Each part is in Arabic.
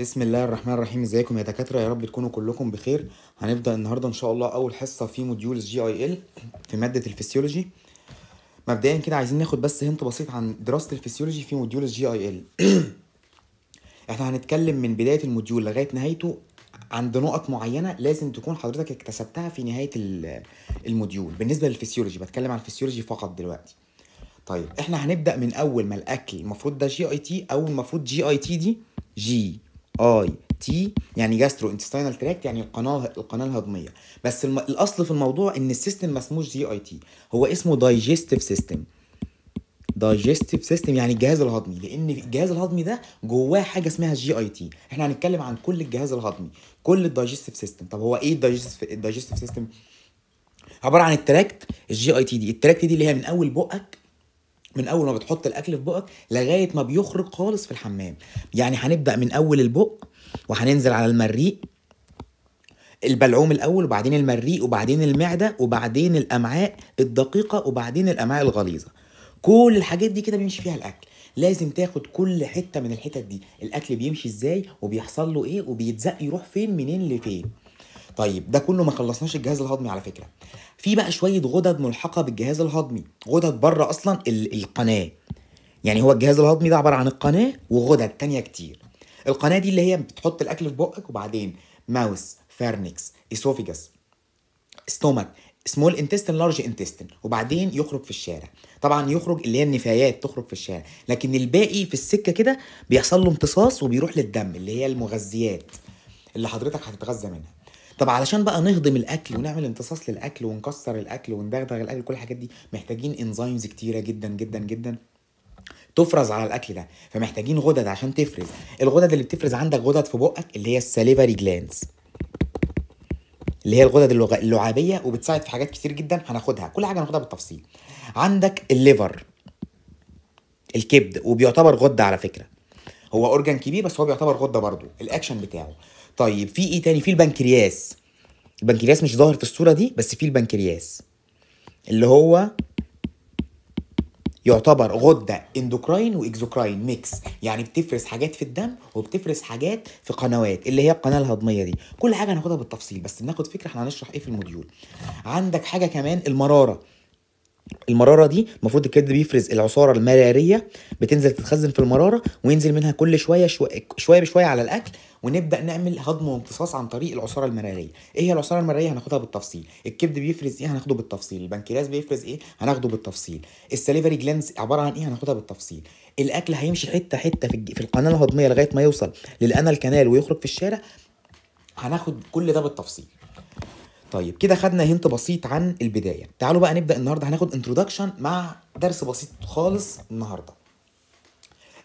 بسم الله الرحمن الرحيم ازيكم يا دكاتره يا رب تكونوا كلكم بخير هنبدا النهارده ان شاء الله اول حصه في موديولز جي اي ال في ماده الفسيولوجي مبدئيا كده عايزين ناخد بس هنت بسيط عن دراسه الفسيولوجي في موديولز جي اي ال احنا هنتكلم من بدايه الموديول لغايه نهايته عند نقط معينه لازم تكون حضرتك اكتسبتها في نهايه الموديول بالنسبه للفسيولوجي بتكلم عن الفسيولوجي فقط دلوقتي طيب احنا هنبدا من اول ما الاكل المفروض ده جي اي تي او المفروض جي اي تي دي جي اي تي يعني جاسترو انتستينال تراكت يعني القناه القناه الهضميه بس الم... الاصل في الموضوع ان السيستم ما اسموش جي اي تي هو اسمه دايجستيف سيستم دايجستيف سيستم يعني الجهاز الهضمي لان الجهاز الهضمي ده جواه حاجه اسمها جي اي تي احنا هنتكلم عن كل الجهاز الهضمي كل الدايجستيف سيستم طب هو ايه الدايجستيف سيستم عباره عن التراكت الجي اي تي دي التراكت دي اللي هي من اول بقك من اول ما بتحط الاكل في بقك لغايه ما بيخرج خالص في الحمام يعني هنبدا من اول البق وهننزل على المريء البلعوم الاول وبعدين المريء وبعدين المعده وبعدين الامعاء الدقيقه وبعدين الامعاء الغليظه كل الحاجات دي كده بيمشي فيها الاكل لازم تاخد كل حته من الحتت دي الاكل بيمشي ازاي وبيحصل له ايه وبيتزق يروح فين منين لفين طيب ده كله ما خلصناش الجهاز الهضمي على فكره في بقى شويه غدد ملحقه بالجهاز الهضمي غدد بره اصلا القناه يعني هو الجهاز الهضمي ده عباره عن القناه وغدد تانية كتير القناه دي اللي هي بتحط الاكل في بقك وبعدين ماوس فارنكس ايسوفيجاس ستومك سمول انتستين لارج انتستين وبعدين يخرج في الشارع طبعا يخرج اللي هي النفايات تخرج في الشارع لكن الباقي في السكه كده بيحصل له امتصاص وبيروح للدم اللي هي المغذيات اللي حضرتك هتتغذى منها طب علشان بقى نهضم الاكل ونعمل امتصاص للاكل ونكسر الاكل وندغدغ الاكل كل الحاجات دي محتاجين انزيمز كتيره جدا جدا جدا تفرز على الاكل ده فمحتاجين غدد عشان تفرز الغدد اللي بتفرز عندك غدد في بقك اللي هي السليفري جلانز اللي هي الغدد اللعابيه وبتساعد في حاجات كتير جدا هناخدها كل حاجه هناخدها بالتفصيل عندك الليفر الكبد وبيعتبر غده على فكره هو اورجان كبير بس هو بيعتبر غده برضه الاكشن بتاعه طيب في ايه تاني في البنكرياس البنكرياس مش ظاهر في الصوره دي بس في البنكرياس اللي هو يعتبر غده اندوكراين واكزوكراين ميكس يعني بتفرز حاجات في الدم وبتفرز حاجات في قنوات اللي هي القناه الهضميه دي كل حاجه هناخدها بالتفصيل بس بناخد فكره احنا هنشرح ايه في الموديول عندك حاجه كمان المراره المراره دي المفروض الكبد بيفرز العصاره المراريه بتنزل تتخزن في المراره وينزل منها كل شويه شويه بشويه على الاكل ونبدا نعمل هضم وامتصاص عن طريق العصاره المراريه ايه هي العصاره المراريه هناخدها بالتفصيل الكبد بيفرز ايه هناخده بالتفصيل البنكرياس بيفرز ايه هناخده بالتفصيل السليفري جلاندز عباره عن ايه هناخدها بالتفصيل الاكل هيمشي حته حته في, في القناه الهضميه لغايه ما يوصل للانال كانال ويخرج في الشارع هناخد كل ده بالتفصيل طيب كده خدنا هنت بسيط عن البدايه تعالوا بقى نبدا النهارده هناخد انترودكشن مع درس بسيط خالص النهارده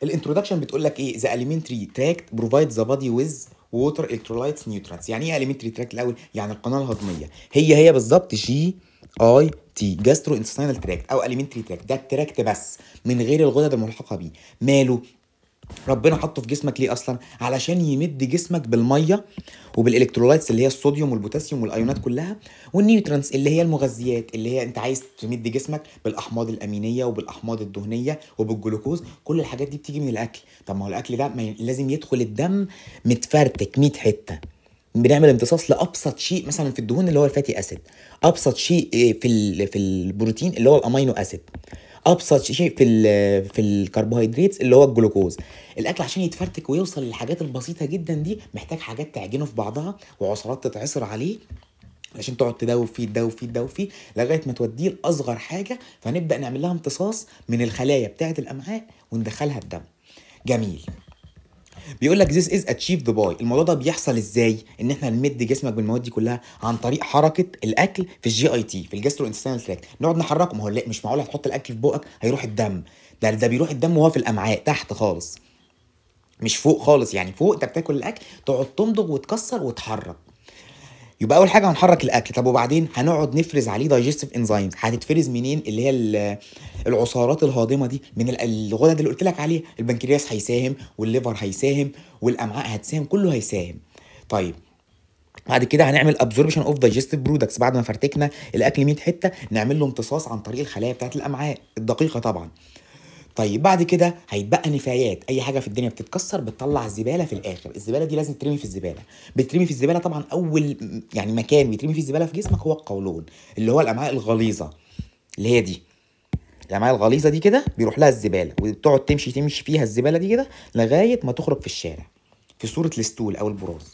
الانترودكشن بتقول لك ايه ذا اليمنتري تراكت بروفايد ذا بادي ويز ووتر الكترولايتس نيوترانس يعني ايه اليمنتري تراكت الاول يعني القناه الهضميه هي هي بالظبط جي اي تي جاسترو انتستينال تراكت او اليمنتري تراكت ده التراكت بس من غير الغدد الملحقه بيه ماله ربنا حطه في جسمك ليه اصلا علشان يمد جسمك بالميه وبالالكترولايتس اللي هي الصوديوم والبوتاسيوم والايونات كلها والنيوترانس اللي هي المغذيات اللي هي انت عايز تمد جسمك بالاحماض الامينيه وبالاحماض الدهنيه وبالجلوكوز كل الحاجات دي بتيجي من الاكل طب ما هو الاكل ده لازم يدخل الدم متفرتك 100 حته بنعمل امتصاص لابسط شيء مثلا في الدهون اللي هو الفاتي اسيد ابسط شيء آه، في في البروتين اللي هو الامينو اسيد ابسط شيء في في الكربوهيدرات اللي هو الجلوكوز الاكل عشان يتفرتك ويوصل للحاجات البسيطه جدا دي محتاج حاجات تعجنه في بعضها وعصارات تتعصر عليه عشان تقعد تدوب فيه تدوب فيه تدوب فيه لغايه ما توديه لاصغر حاجه فنبدا نعمل لها امتصاص من الخلايا بتاعه الامعاء وندخلها الدم جميل بيقول لك ذيس از اتشيفد باي الموضوع ده بيحصل ازاي ان احنا نمد جسمك بالمواد دي كلها عن طريق حركه الاكل في الجي اي تي في الجاسترو انتستينال تراك نقعد نحركه ما هو لا مش معقول هتحط الاكل في بقك هيروح الدم ده ده بيروح الدم وهو في الامعاء تحت خالص مش فوق خالص يعني فوق انت بتاكل الاكل تقعد تمضغ وتكسر وتحرك يبقى اول حاجه هنحرك الاكل طب وبعدين هنقعد نفرز عليه دايجستيف انزيمز هتتفرز منين اللي هي العصارات الهاضمه دي من الغدد اللي قلت لك عليها البنكرياس هيساهم والليفر هيساهم والامعاء هتساهم كله هيساهم طيب بعد كده هنعمل ابزوربشن اوف دايجستيف برودكتس بعد ما فرتكنا الاكل 100 حته نعمل له امتصاص عن طريق الخلايا بتاعه الامعاء الدقيقه طبعا طيب بعد كده هيتبقى نفايات اي حاجه في الدنيا بتتكسر بتطلع الزباله في الاخر الزباله دي لازم ترمي في الزباله بترمي في الزباله طبعا اول يعني مكان بيترمي في الزباله في جسمك هو القولون اللي هو الامعاء الغليظه اللي هي دي الامعاء الغليظه دي كده بيروح لها الزباله وبتقعد تمشي تمشي فيها الزباله دي كده لغايه ما تخرج في الشارع في صوره الستول او البراز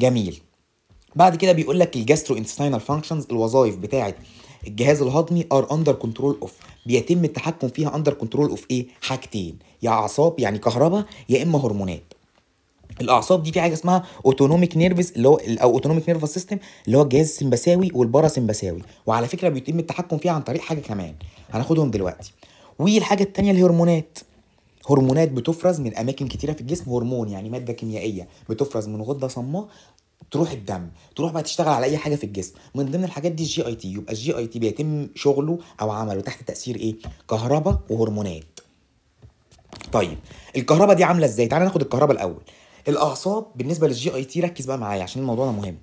جميل بعد كده بيقول لك الجاسترو انتستينال فانكشنز الوظائف بتاعه الجهاز الهضمي ار اندر كنترول اوف بيتم التحكم فيها اندر كنترول اوف ايه حاجتين يا اعصاب يعني كهرباء يا اما هرمونات الاعصاب دي في حاجه اسمها اوتونوميك نيرفز اللي هو او اوتونوميك نيرفز سيستم اللي هو الجهاز والبارا سمباساوي وعلى فكره بيتم التحكم فيها عن طريق حاجه كمان هناخدهم دلوقتي والحاجه الثانيه الهرمونات هرمونات بتفرز من اماكن كتيره في الجسم هرمون يعني ماده كيميائيه بتفرز من غده صماء تروح الدم تروح بقى تشتغل على اي حاجه في الجسم من ضمن الحاجات دي الجي اي تي يبقى الجي اي تي بيتم شغله او عمله تحت تاثير ايه كهرباء وهرمونات طيب الكهرباء دي عامله ازاي تعالى ناخد الكهرباء الاول الاعصاب بالنسبه للجي اي تي ركز بقى معايا عشان الموضوع ده مهم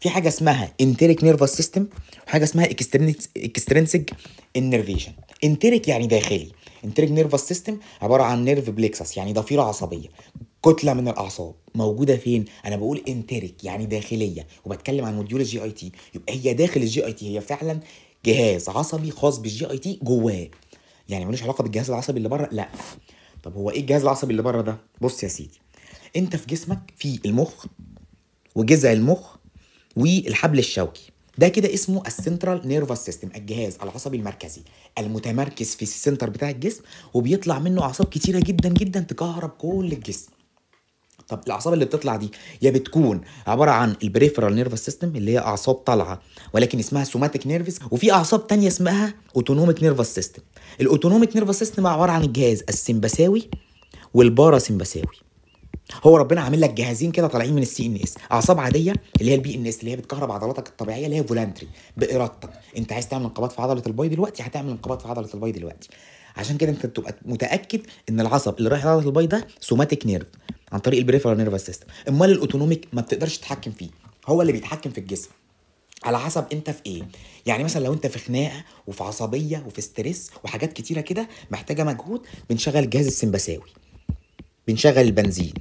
في حاجه اسمها انتريك نيرفس سيستم وحاجه اسمها اكسترنسك انرفيشن انتريك يعني داخلي انتريك نيرفس سيستم عباره عن نيرف بليكسس يعني ضفيره عصبيه كتله من الاعصاب موجوده فين انا بقول انتريك يعني داخليه وبتكلم عن موديول الجي اي تي يبقى هي داخل الجي اي تي هي فعلا جهاز عصبي خاص بالجي اي تي جواه يعني ملوش علاقه بالجهاز العصبي اللي بره لا طب هو ايه الجهاز العصبي اللي بره ده بص يا سيدي انت في جسمك في المخ وجذع المخ والحبل الشوكي ده كده اسمه السنترال نيرفس سيستم الجهاز العصبي المركزي المتمركز في السنتر بتاع الجسم وبيطلع منه اعصاب كتيره جدا جدا تكهرب كل الجسم طب الاعصاب اللي بتطلع دي يا بتكون عباره عن البريفرال نيرفس سيستم اللي هي اعصاب طالعه ولكن اسمها سوماتيك نيرفس وفي اعصاب تانية اسمها اوتونوميك نيرفس سيستم الاوتونوميك نيرفس سيستم عباره عن الجهاز السمبثاوي والباراسمبثاوي هو ربنا عامل لك جهازين كده طالعين من السي ان اس اعصاب عاديه اللي هي البي ان اس اللي هي بتكهرب عضلاتك الطبيعيه اللي هي فولانتري بارادتك انت عايز تعمل انقباض في عضله الباي دلوقتي هتعمل انقباض في عضله الباي دلوقتي عشان كده انت تبقى متاكد ان العصب اللي رايح لعضله الباي ده سوماتيك نيرف عن طريق البريفرال نيرف سيستم امال الاوتونوميك ما بتقدرش تتحكم فيه هو اللي بيتحكم في الجسم على حسب انت في ايه يعني مثلا لو انت في خناقه وفي عصبيه وفي ستريس وحاجات كتيره كده محتاجه مجهود بنشغل الجهاز السمباساوي بنشغل البنزين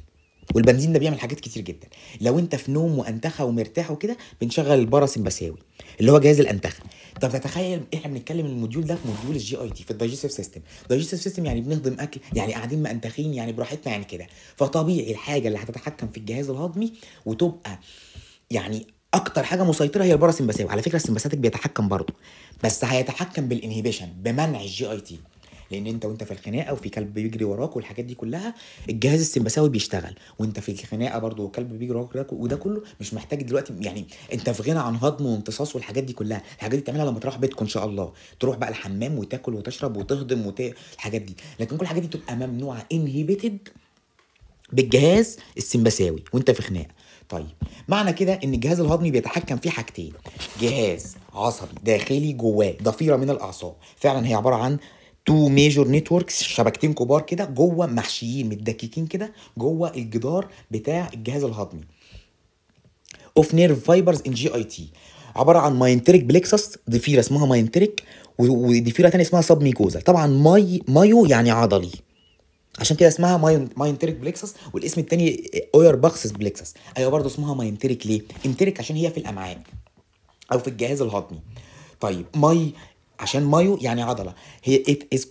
والبنزين ده بيعمل حاجات كتير جدا لو انت في نوم وانتخه ومرتاح وكده بنشغل الباراسمباساوي اللي هو جهاز الانتخه طب تتخيل احنا بنتكلم الموديول ده في موديول الجي اي تي في الدايجستيف سيستم الدايجستيف سيستم يعني بنهضم اكل يعني قاعدين مأنتخين يعني براحتنا يعني كده فطبيعي الحاجه اللي هتتحكم في الجهاز الهضمي وتبقى يعني اكتر حاجه مسيطره هي الباراسمباساوي على فكره السمباساتيك بيتحكم برضه بس هيتحكم بالانهيبيشن بمنع الجي اي تي لان انت وانت في الخناقه وفي كلب بيجري وراك والحاجات دي كلها الجهاز السمبثاوي بيشتغل وانت في الخناقه برضه وكلب بيجري وراك وده كله مش محتاج دلوقتي يعني انت في غنى عن هضم وامتصاص والحاجات دي كلها الحاجات دي تعملها لما تروح بيتكم ان شاء الله تروح بقى الحمام وتاكل وتشرب وتهضم وت... الحاجات دي لكن كل الحاجات دي تبقى ممنوعه انهيبيتد بالجهاز السمبثاوي وانت في خناقه طيب معنى كده ان الجهاز الهضمي بيتحكم في حاجتين جهاز عصبي داخلي جواه ضفيره من الاعصاب فعلا هي عباره عن تو ميجور نتوركس شبكتين كبار كده جوه محشيين متدككين كده جوه الجدار بتاع الجهاز الهضمي اوف نيرف فايبرز ان جي اي تي عباره عن ماينتريك بليكسس ضفيره اسمها ماينتريك وضفيره ثانيه اسمها سب ميكوزا طبعا ماي مايو يعني عضلي عشان كده اسمها ماينتريك بليكسس والاسم الثاني اوير باكسس بليكسس ايوه برضه اسمها ماينتريك ليه انتريك عشان هي في الامعاء او في الجهاز الهضمي طيب ماي عشان مايو يعني عضله هي ات از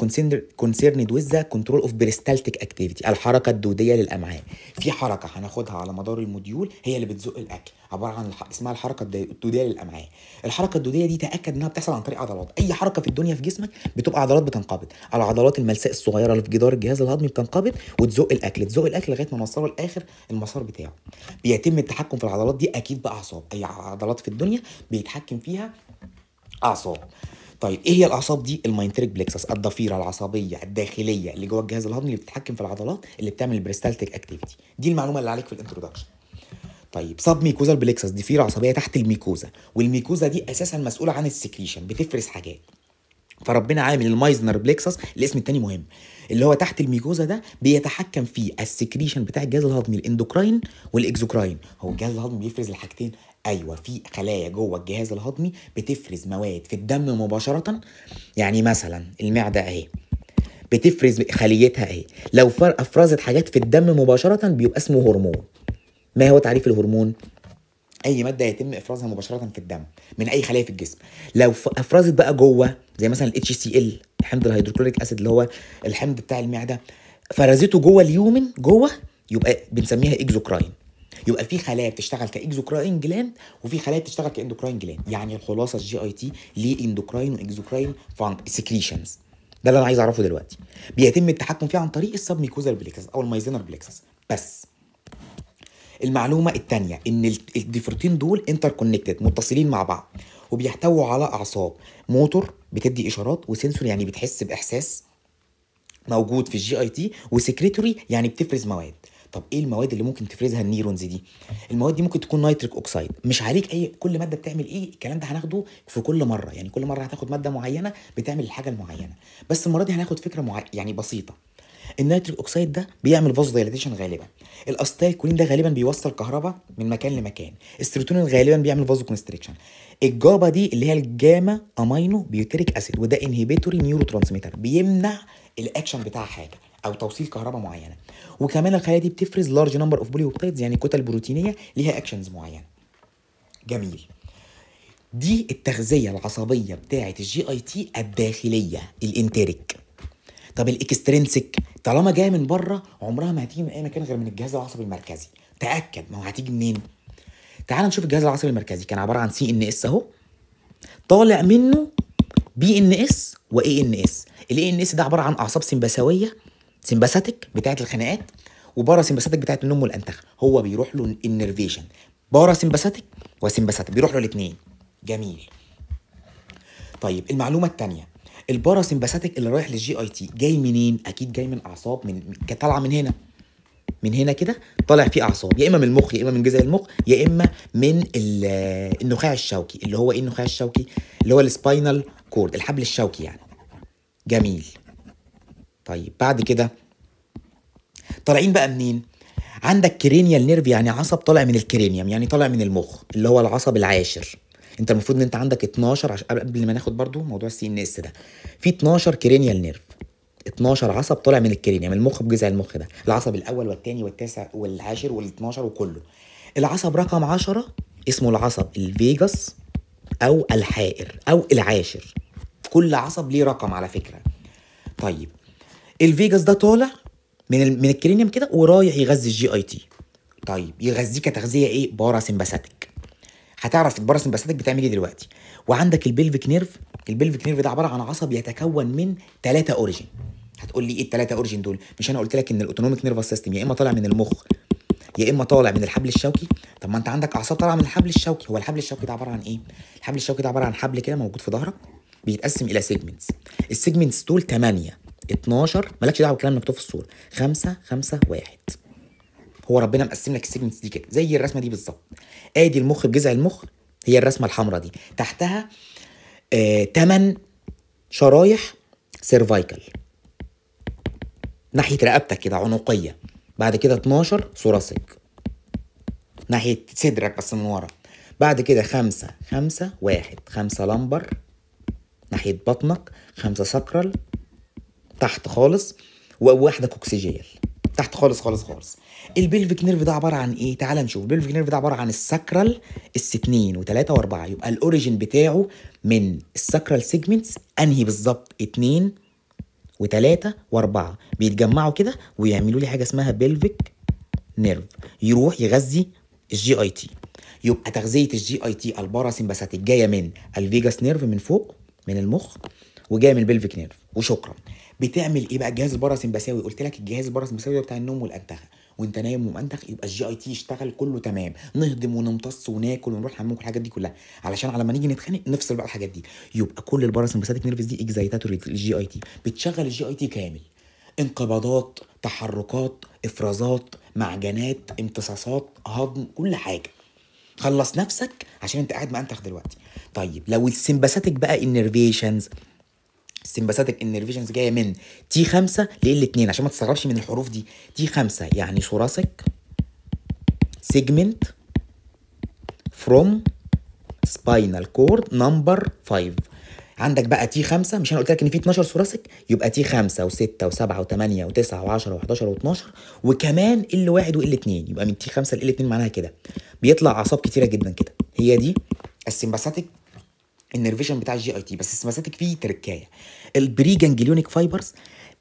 كونسيرند ويز ذا كنترول اوف بريستالتيك اكتيفيتي الحركه الدوديه للامعاء في حركه هناخدها على مدار الموديول هي اللي بتزق الاكل عباره عن اسمها الحركه الدوديه للامعاء الحركه الدوديه دي تاكد انها بتحصل عن طريق عضلات اي حركه في الدنيا في جسمك بتبقى عضلات بتنقبض العضلات الملساء الصغيره اللي في جدار الجهاز الهضمي بتنقبض وتزق الاكل تزق الاكل لغايه ما نوصله لاخر المسار بتاعه بيتم التحكم في العضلات دي اكيد باعصاب اي عضلات في الدنيا بيتحكم فيها اعصاب طيب ايه هي الاعصاب دي الماينتريك بلكسس الضفيره العصبيه الداخليه اللي جوه الجهاز الهضمي اللي بتتحكم في العضلات اللي بتعمل البريستالتيك اكتيفيتي دي المعلومه اللي عليك في الانترودكشن طيب سب ميكوزال بلكسس ضفيره عصبيه تحت الميكوزا والميكوزا دي اساسا مسؤوله عن السكريشن بتفرز حاجات فربنا عامل المايزنر بلكسس الاسم التاني مهم اللي هو تحت الميكوزا ده بيتحكم في السكريشن بتاع الجهاز الهضمي الاندوكراين والاكزوكراين هو الجهاز الهضمي بيفرز الحاجتين ايوه في خلايا جوه الجهاز الهضمي بتفرز مواد في الدم مباشره يعني مثلا المعده اهي بتفرز خليتها اهي لو افرزت حاجات في الدم مباشره بيبقى اسمه هرمون ما هو تعريف الهرمون اي ماده يتم افرازها مباشره في الدم من اي خلايا في الجسم لو افرزت بقى جوه زي مثلا الاتش سي ال الحمض الهيدروكلوريك اسيد اللي هو الحمض بتاع المعده فرزته جوه اليومن جوه يبقى بنسميها اكزوكراين يبقى في خلايا بتشتغل كاكزوكراين جلاند وفي خلايا بتشتغل كاندوكراين جلاند يعني الخلاصه الجي اي تي ليه اندوكراين واكزوكراين فانك سكريشنز ده اللي انا عايز اعرفه دلوقتي بيتم التحكم فيه عن طريق السبميكوزال بليكسس او المايزينر بليكسس بس المعلومه الثانيه ان الديفرتين دول انتر كونكتد متصلين مع بعض وبيحتووا على اعصاب موتور بتدي اشارات وسنسور يعني بتحس باحساس موجود في الجي اي تي وسكريتوري يعني بتفرز مواد طب ايه المواد اللي ممكن تفرزها النيرونز دي المواد دي ممكن تكون نيتريك اوكسيد مش عليك اي كل ماده بتعمل ايه الكلام ده هناخده في كل مره يعني كل مره هتاخد ماده معينه بتعمل الحاجه المعينه بس المره دي هناخد فكره مع... يعني بسيطه النيتريك اوكسيد ده بيعمل فازو دايلاتيشن غالبا كولين ده غالبا بيوصل كهرباء من مكان لمكان السيروتونين غالبا بيعمل فازو كونستريكشن الجابا دي اللي هي الجاما امينو بيوتريك اسيد وده انهيبيتوري نيورو ترانسميتر بيمنع الاكشن بتاع حاجه او توصيل كهرباء معينه وكمان الخلايا دي بتفرز لارج نمبر اوف بوليوبتايدز يعني كتل بروتينيه ليها اكشنز معينه جميل دي التغذيه العصبيه بتاعه الجي اي تي الداخليه الانتريك طب الاكسترينسك طالما جايه من بره عمرها ما هتيجي من اي مكان غير من الجهاز العصبي المركزي تاكد ما هو هتيجي منين تعال نشوف الجهاز العصبي المركزي كان عباره عن سي ان اس اهو طالع منه بي ان اس واي ان اس الاي ان اس ده عباره عن اعصاب سمبثاويه سمباثيك بتاعه الخناقات وبارا سمباثيك بتاعه النوم والانتخ هو بيروح له النرفيشن بارا سمباثيك وسمباثيك بيروح له الاثنين جميل طيب المعلومه الثانيه البارا سمباثيك اللي رايح للجي اي تي جاي منين اكيد جاي من اعصاب من طالعه من هنا من هنا كده طالع فيه اعصاب يا اما من المخ يا اما من جزء المخ يا اما من النخاع الشوكي اللي هو ايه النخاع الشوكي اللي هو السباينال كورد الحبل الشوكي يعني جميل طيب بعد كده طالعين بقى منين؟ عندك كرينيال نيرف يعني عصب طالع من الكرينيوم يعني طالع من المخ اللي هو العصب العاشر انت المفروض ان انت عندك 12 عش... قبل ما ناخد برضو موضوع السي ان اس ده في 12 كرينيال نيرف 12 عصب طالع من الكرينيوم المخ بجذع المخ ده العصب الاول والثاني والتاسع والعاشر وال12 وكله العصب رقم 10 اسمه العصب الفيجاس او الحائر او العاشر كل عصب ليه رقم على فكره طيب الفيجاس ده طالع من من الكرينيوم كده ورايح يغذي الجي اي تي طيب يغذيه كتغذيه ايه باراسمباثيك هتعرف الباراسمباثيك بتعمل ايه دلوقتي وعندك البلفيك نيرف البلفيك نيرف ده عباره عن عصب يتكون من ثلاثه اوريجين هتقول لي ايه الثلاثه اوريجين دول مش انا قلت لك ان الاوتونوميك نيرفس سيستم يا اما طالع من المخ يا اما طالع من الحبل الشوكي طب ما انت عندك اعصاب طالعه من الحبل الشوكي هو الحبل الشوكي ده عباره عن ايه الحبل الشوكي ده عباره عن حبل كده موجود في ظهرك بيتقسم الى سيجمنتس السيجمنتس دول ثمانيه 12 مالكش دعوه بالكلام مكتوب في الصوره 5 5 1 هو ربنا مقسم لك السيجمنتس دي كده زي الرسمه دي بالظبط ادي المخ بجذع المخ هي الرسمه الحمراء دي تحتها آه 8 شرايح سيرفايكال ناحيه رقبتك كده عنقيه بعد كده 12 ثوراسيك ناحيه صدرك بس من ورا بعد كده خمسة خمسة واحد خمسة لمبر ناحية بطنك خمسة سكرال تحت خالص وواحده كوكسيجيال تحت خالص خالص خالص البلفيك نيرف ده عباره عن ايه تعال نشوف البلفيك نيرف ده عباره عن الساكرال و3 و واربعة يبقى الاوريجين بتاعه من الساكرال سيجمنتس انهي بالظبط اتنين و واربعة بيتجمعوا كده ويعملوا لي حاجه اسمها بلفيك نيرف يروح يغذي الجي اي تي يبقى تغذيه الجي اي تي الباراسمباثيك جايه من الفيجاس نيرف من فوق من المخ وجايه من البلفيك نيرف وشكرا بتعمل ايه بقى الجهاز الباراسمباساوي قلت لك الجهاز الباراسمباساوي بتاع النوم والانتخه وانت نايم ومنتخ يبقى الجي اي تي يشتغل كله تمام نهضم ونمتص وناكل ونروح كل الحاجات دي كلها علشان على ما نيجي نتخانق نفصل بقى الحاجات دي يبقى كل الباراسمباساتيك نيرفز دي اكزايتاتوري الجي اي تي بتشغل الجي اي تي كامل انقباضات تحركات افرازات معجنات امتصاصات هضم كل حاجه خلص نفسك عشان انت قاعد ما انتخ دلوقتي طيب لو السمباثيك بقى انرفيشنز السمباثيتك انرفيشنز جايه من تي 5 ل ال 2 عشان ما تستغربش من الحروف دي تي 5 يعني ثوراسك سيجمنت فروم سباينال كورد نمبر 5 عندك بقى تي 5 مش انا قلت لك ان في 12 ثوراسك يبقى تي 5 و6 و7 و8 و9 و10 و11 و12 وكمان ال 1 وال 2 يبقى من تي 5 ل ال 2 معناها كده بيطلع اعصاب كتيره جدا كده هي دي السمباثيتك النرفيشن بتاع الجي اي تي بس السماساتك فيه تركايه البري جانجليونيك فايبرز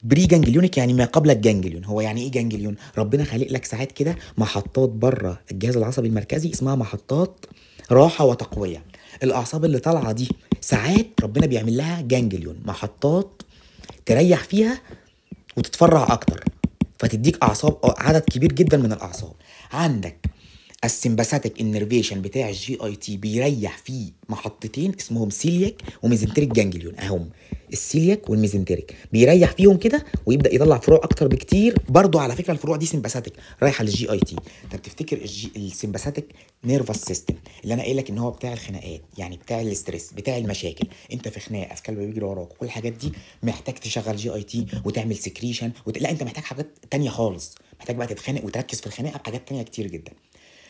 بري جانجليونيك يعني ما قبل الجانجليون هو يعني ايه جانجليون ربنا خالق لك ساعات كده محطات بره الجهاز العصبي المركزي اسمها محطات راحه وتقويه الاعصاب اللي طالعه دي ساعات ربنا بيعمل لها جانجليون محطات تريح فيها وتتفرع اكتر فتديك اعصاب عدد كبير جدا من الاعصاب عندك السمباثاتيك انرفيشن بتاع الجي اي تي بيريح فيه محطتين اسمهم سيلياك وميزنتريك جانجليون اهم السيلياك والميزنتريك بيريح فيهم كده ويبدا يطلع فروع اكتر بكتير برضو على فكره الفروع دي سمباثاتيك رايحه للجي اي تي طب تفتكر الجي السمباثاتيك نيرفس سيستم اللي انا قايل لك ان هو بتاع الخناقات يعني بتاع الاستريس بتاع المشاكل انت في خناقه في كلب بيجري وراك كل الحاجات دي محتاج تشغل جي اي تي وتعمل سكريشن وت... لا انت محتاج حاجات تانية خالص محتاج بقى تتخانق وتركز في الخناقه بحاجات تانية كتير جدا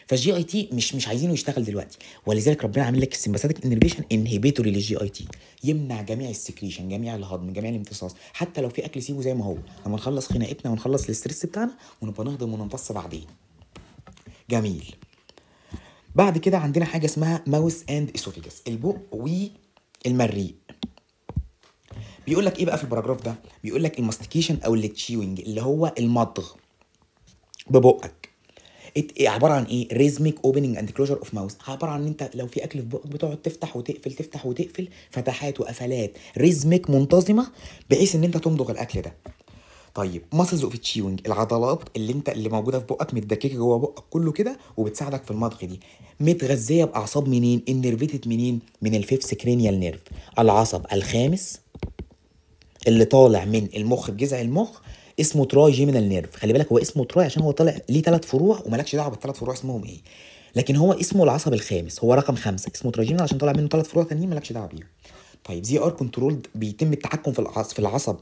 فالجي اي تي مش مش عايزينه يشتغل دلوقتي ولذلك ربنا عامل لك السمباثيك انربيشن انهبيتوري للجي اي تي يمنع جميع السكريشن جميع الهضم جميع الامتصاص حتى لو في اكل سيبه زي ما هو لما نخلص خناقتنا ونخلص الاستريس بتاعنا ونبقى نهضم ونمتص بعدين جميل بعد كده عندنا حاجه اسمها ماوس اند اسوفيجس البق والمريء بيقول لك ايه بقى في البراجراف ده بيقول لك الماستيكيشن او التشيوينج اللي هو المضغ ببقك إيه، عباره عن ايه ريزميك اوبننج اند كلوجر اوف ماوث عباره عن ان انت لو في اكل في بقك بتقعد تفتح وتقفل تفتح وتقفل فتحات وقفلات ريزميك منتظمه بحيث ان انت تمضغ الاكل ده طيب ماسلز اوف تشيوينج العضلات اللي انت اللي موجوده في بقك متدككه جوه بقك كله كده وبتساعدك في المضغ دي متغذيه باعصاب منين انرفيتد منين من الفيفس كرينيال نيرف العصب الخامس اللي طالع من المخ بجذع المخ اسمه تراي جيمينال نيرف خلي بالك هو اسمه تراي عشان هو طالع ليه ثلاث فروع ومالكش دعوه بالثلاث فروع اسمهم ايه لكن هو اسمه العصب الخامس هو رقم خمسة اسمه تراي جيمينال عشان طالع منه ثلاث فروع تانيين مالكش دعوه بيهم طيب زي ار كنترولد بيتم التحكم في العصب في العصب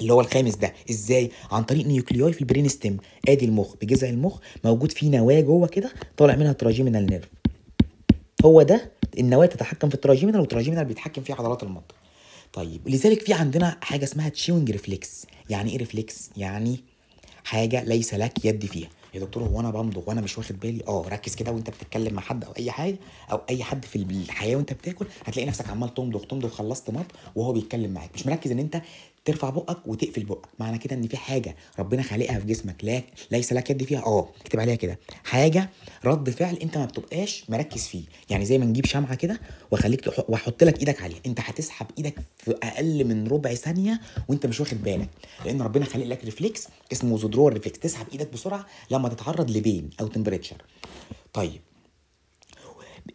اللي هو الخامس ده ازاي عن طريق نيوكليوي في البرين ستيم ادي المخ بجذع المخ موجود فيه نواه جوه كده طالع منها تراجيمينال نيرف هو ده النواه تتحكم في التراجيمينال والتراجيمينال بيتحكم في عضلات المنطقه طيب لذلك في عندنا حاجه اسمها تشيوينج ريفلكس يعني ايه ريفلكس يعني حاجه ليس لك يد فيها يا دكتور هو انا بمضغ وانا مش واخد بالي اه ركز كده وانت بتتكلم مع حد او اي حاجه او اي حد في الحياه وانت بتاكل هتلاقي نفسك عمال تمضغ تمضغ خلصت مط وهو بيتكلم معاك مش مركز ان انت ترفع بقك وتقفل بقك معنى كده ان في حاجه ربنا خالقها في جسمك لا ليس لك يد فيها اه اكتب عليها كده حاجه رد فعل انت ما بتبقاش مركز فيه يعني زي ما نجيب شمعه كده واخليك واحط لك ايدك عليها انت هتسحب ايدك في اقل من ربع ثانيه وانت مش واخد بالك لان ربنا خالق لك ريفلكس اسمه زودرور ريفلكس تسحب ايدك بسرعه لما تتعرض لبين او تمبريتشر طيب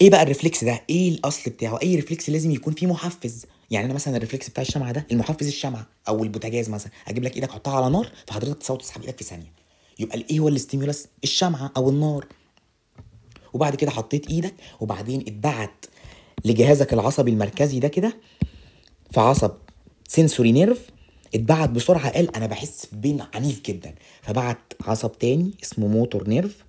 ايه بقى الريفلكس ده ايه الاصل بتاعه اي ريفلكس لازم يكون فيه محفز يعني انا مثلا الريفلكس بتاع الشمعه ده المحفز الشمعه او البوتاجاز مثلا اجيب لك ايدك احطها على نار فحضرتك تصوت تسحب ايدك في ثانيه يبقى الايه هو الاستيمولس الشمعه او النار وبعد كده حطيت ايدك وبعدين اتبعت لجهازك العصبي المركزي ده كده في عصب سنسوري نيرف اتبعت بسرعه قال انا بحس بين عنيف جدا فبعت عصب تاني اسمه موتور نيرف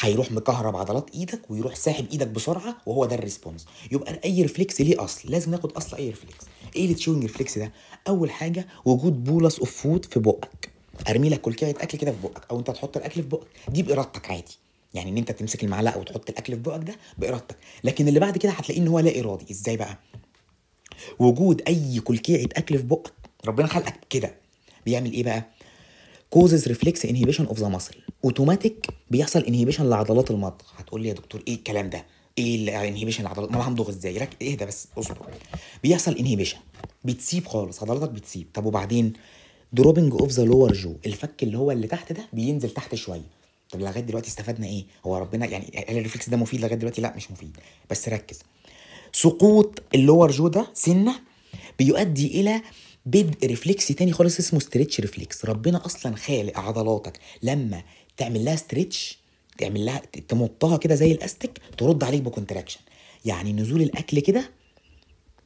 هيروح مكهرب عضلات ايدك ويروح ساحب ايدك بسرعه وهو ده الريسبونس يبقى اي ريفلكس ليه اصل لازم ناخد اصل اي ريفلكس ايه التشوينج ريفلكس ده اول حاجه وجود بولس اوف فود في بقك ارمي لك كلكعه اكل كده في بقك او انت تحط الاكل في بقك دي بارادتك عادي يعني ان انت تمسك المعلقه وتحط الاكل في بقك ده بارادتك لكن اللي بعد كده هتلاقيه ان هو لا ارادي ازاي بقى وجود اي كلكيعه اكل في بقك ربنا خلقك كده بيعمل ايه بقى كوزز ريفلكس انهيبيشن اوف ذا ماسل اوتوماتيك بيحصل انهيبيشن لعضلات المضغ هتقول لي يا دكتور ايه الكلام ده ايه الانهيبيشن لعضلات ما همضغ ازاي رك اهدى بس اصبر بيحصل انهيبيشن بتسيب خالص عضلاتك بتسيب طب وبعدين دروبنج اوف ذا لور جو الفك اللي هو اللي تحت ده بينزل تحت شويه طب لغايه دلوقتي استفدنا ايه هو ربنا يعني هل الريفلكس ده مفيد لغايه دلوقتي لا مش مفيد بس ركز سقوط اللور جو ده سنه بيؤدي الى بدء ريفلكس تاني خالص اسمه ستريتش ريفلكس ربنا اصلا خالق عضلاتك لما تعمل لها ستريتش تعمل لها تمطها كده زي الاستك ترد عليك بكونتراكشن يعني نزول الاكل كده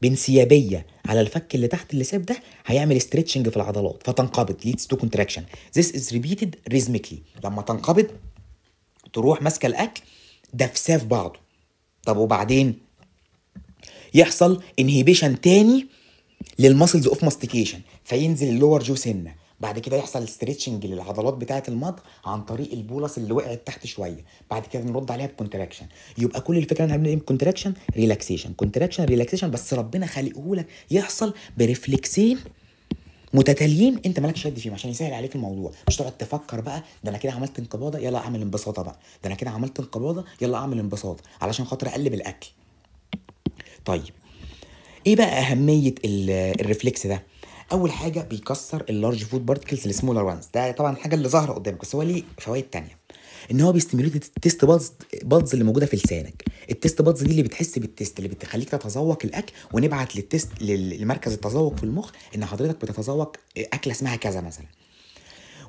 بانسيابيه على الفك اللي تحت اللي ساب ده هيعمل ستريتشنج في العضلات فتنقبض ليدز تو كونتراكشن this از ريبيتد ريزميكلي لما تنقبض تروح ماسكه الاكل دفساه في بعضه طب وبعدين يحصل انهيبيشن تاني للماسلز اوف ماستيكيشن فينزل اللور جو سنه بعد كده يحصل ستريتشنج للعضلات بتاعه المضغ عن طريق البولص اللي وقعت تحت شويه بعد كده نرد عليها بكونتراكشن يبقى كل الفكره ان احنا بنعمل كونتراكشن ريلاكسيشن كونتراكشن ريلاكسيشن بس ربنا خالقه لك يحصل بريفلكسين متتاليين انت مالكش يد فيهم عشان يسهل عليك الموضوع مش تقعد تفكر بقى ده انا كده عملت انقباضه يلا اعمل انبساطه بقى ده انا كده عملت انقباضه يلا اعمل انبساطه علشان خاطر اقلب الاكل طيب ايه بقى اهميه الريفلكس ده اول حاجه بيكسر اللارج فود بارتكلز السمولر وانز ده طبعا الحاجه اللي ظاهره قدامك بس هو ليه فوائد تانية ان هو بيستميلوت التيست بادز بادز اللي موجوده في لسانك التيست بادز دي اللي بتحس بالتيست اللي بتخليك تتذوق الاكل ونبعت للتيست لمركز التذوق في المخ ان حضرتك بتتذوق اكله اسمها كذا مثلا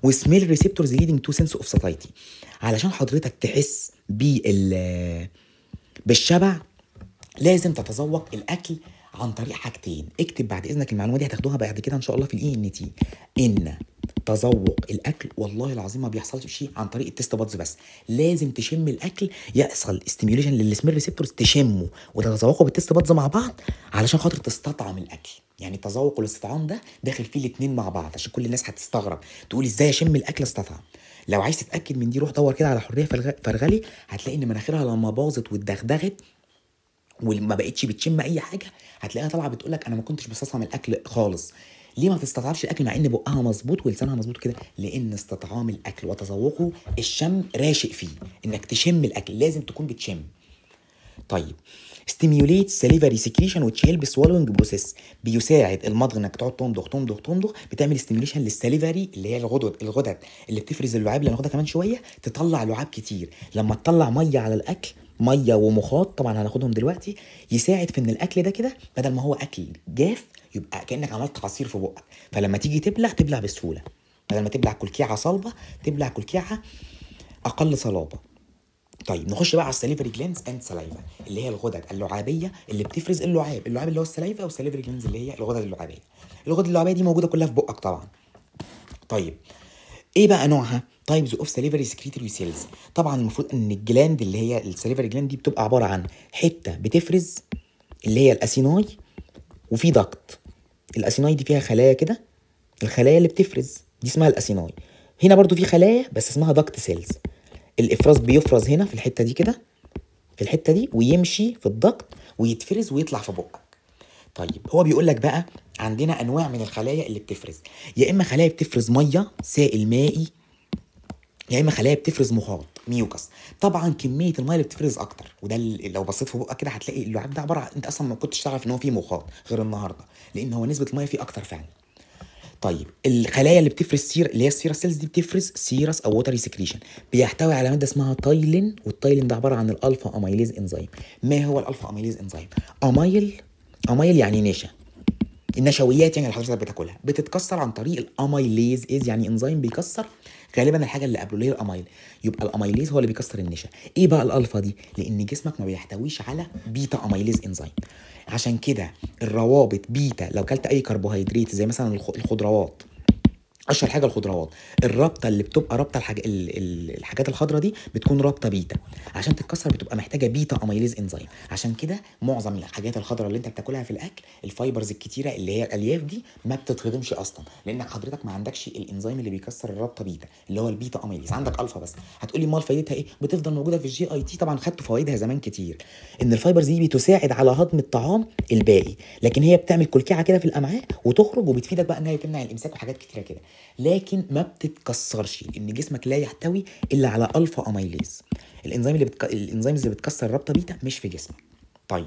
وسميل ريسبتورز ليدنج تو سنس اوف ساتايتي علشان حضرتك تحس بال بالشبع لازم تتذوق الاكل عن طريق حاجتين اكتب بعد اذنك المعلومه دي هتاخدوها بعد كده ان شاء الله في الاي ان تي ان تذوق الاكل والله العظيم ما بيحصلش شيء عن طريق التست بادز بس لازم تشم الاكل يحصل استيميوليشن للسمير ريسبتورز تشمه وتتذوقه بالتست بادز مع بعض علشان خاطر تستطعم الاكل يعني التذوق والاستطعام ده داخل فيه الاثنين مع بعض عشان كل الناس هتستغرب تقول ازاي اشم الاكل استطعم لو عايز تتاكد من دي روح دور كده على حريه فرغلي هتلاقي ان مناخيرها لما باظت واتدغدغت وما بقتش بتشم اي حاجه هتلاقيها طالعه بتقول لك انا ما كنتش بستطعم الاكل خالص ليه ما تستطعمش الاكل مع ان بقها مظبوط ولسانها مظبوط كده لان استطعام الاكل وتذوقه الشم راشق فيه انك تشم الاكل لازم تكون بتشم طيب ستيميوليت سليفري سكريشن وتش هيلب سوالوينج بروسيس بيساعد المضغ انك تقعد تمضغ تمضغ تمضغ بتعمل ستيميوليشن للسليفري اللي هي الغدد الغدد اللي بتفرز اللعاب اللي هناخدها كمان شويه تطلع لعاب كتير لما تطلع ميه على الاكل ميه ومخاط طبعا هناخدهم دلوقتي يساعد في ان الاكل ده كده بدل ما هو اكل جاف يبقى كانك عملت عصير في بقك فلما تيجي تبلع تبلع بسهوله بدل ما تبلع كلكيعه صلبه تبلع كلكيعه اقل صلابه طيب نخش بقى على السليفري جلينز اند سلايفا اللي هي الغدد اللعابيه اللي بتفرز اللعاب اللعاب اللي هو السلايفا والسليفري جلينز اللي هي الغدد اللعابيه الغدد اللعابيه دي موجوده كلها في بقك طبعا طيب ايه بقى نوعها تايبز اوف سليفري سكريتري سيلز طبعا المفروض ان الجلاند اللي هي السليفري جلاند دي بتبقى عباره عن حته بتفرز اللي هي الاسيناي وفي ضغط الاسيناي دي فيها خلايا كده الخلايا اللي بتفرز دي اسمها الاسيناي هنا برضو في خلايا بس اسمها ضغط سيلز الافراز بيفرز هنا في الحته دي كده في الحته دي ويمشي في الضغط ويتفرز ويطلع في بقك طيب هو بيقول لك بقى عندنا انواع من الخلايا اللي بتفرز يا اما خلايا بتفرز ميه سائل مائي يا اما خلايا بتفرز مخاط ميوكس طبعا كميه الميه اللي بتفرز اكتر وده لو بصيت في بقك كده هتلاقي اللعاب ده عباره انت اصلا ما كنتش تعرف ان هو فيه مخاط غير النهارده لان هو نسبه الميه فيه اكتر فعلا طيب الخلايا اللي بتفرز سير اللي هي السيرا سيلز دي بتفرز سيرس او ووتري سكريشن بيحتوي على ماده اسمها تايلين والتايلين ده عباره عن الالفا اميليز انزيم ما هو الالفا اميليز انزيم اميل اميل يعني نشا النشويات يعني اللي حضرتك بتاكلها بتتكسر عن طريق الامايليز از يعني انزيم بيكسر غالبا الحاجه اللي قبله اللي هي الامايل يبقى الامايليز هو اللي بيكسر النشا ايه بقى الالفا دي لان جسمك ما بيحتويش على بيتا امايليز انزيم عشان كده الروابط بيتا لو كلت اي كربوهيدرات زي مثلا الخضروات اشهر حاجه الخضروات الرابطه اللي بتبقى رابطه الحاج... الحاجات الخضراء دي بتكون رابطه بيتا عشان تتكسر بتبقى محتاجه بيتا اميليز انزيم عشان كده معظم الحاجات الخضراء اللي انت بتاكلها في الاكل الفايبرز الكتيره اللي هي الالياف دي ما بتتهضمش اصلا لان حضرتك ما عندكش الانزيم اللي بيكسر الرابطه بيتا اللي هو البيتا اميليز عندك الفا بس هتقولي امال فايدتها ايه بتفضل موجوده في الجي اي تي طبعا خدتوا فوائدها زمان كتير ان الفايبرز دي بتساعد على هضم الطعام الباقي لكن هي بتعمل كلكعه كده في الامعاء وتخرج وبتفيدك بقى ان هي تمنع الامساك وحاجات كتيره كده لكن ما بتتكسرش لان جسمك لا يحتوي الا على الفا اميليز الانزيم اللي بتك... الانزيم اللي بتكسر رابطه بيتا مش في جسمك طيب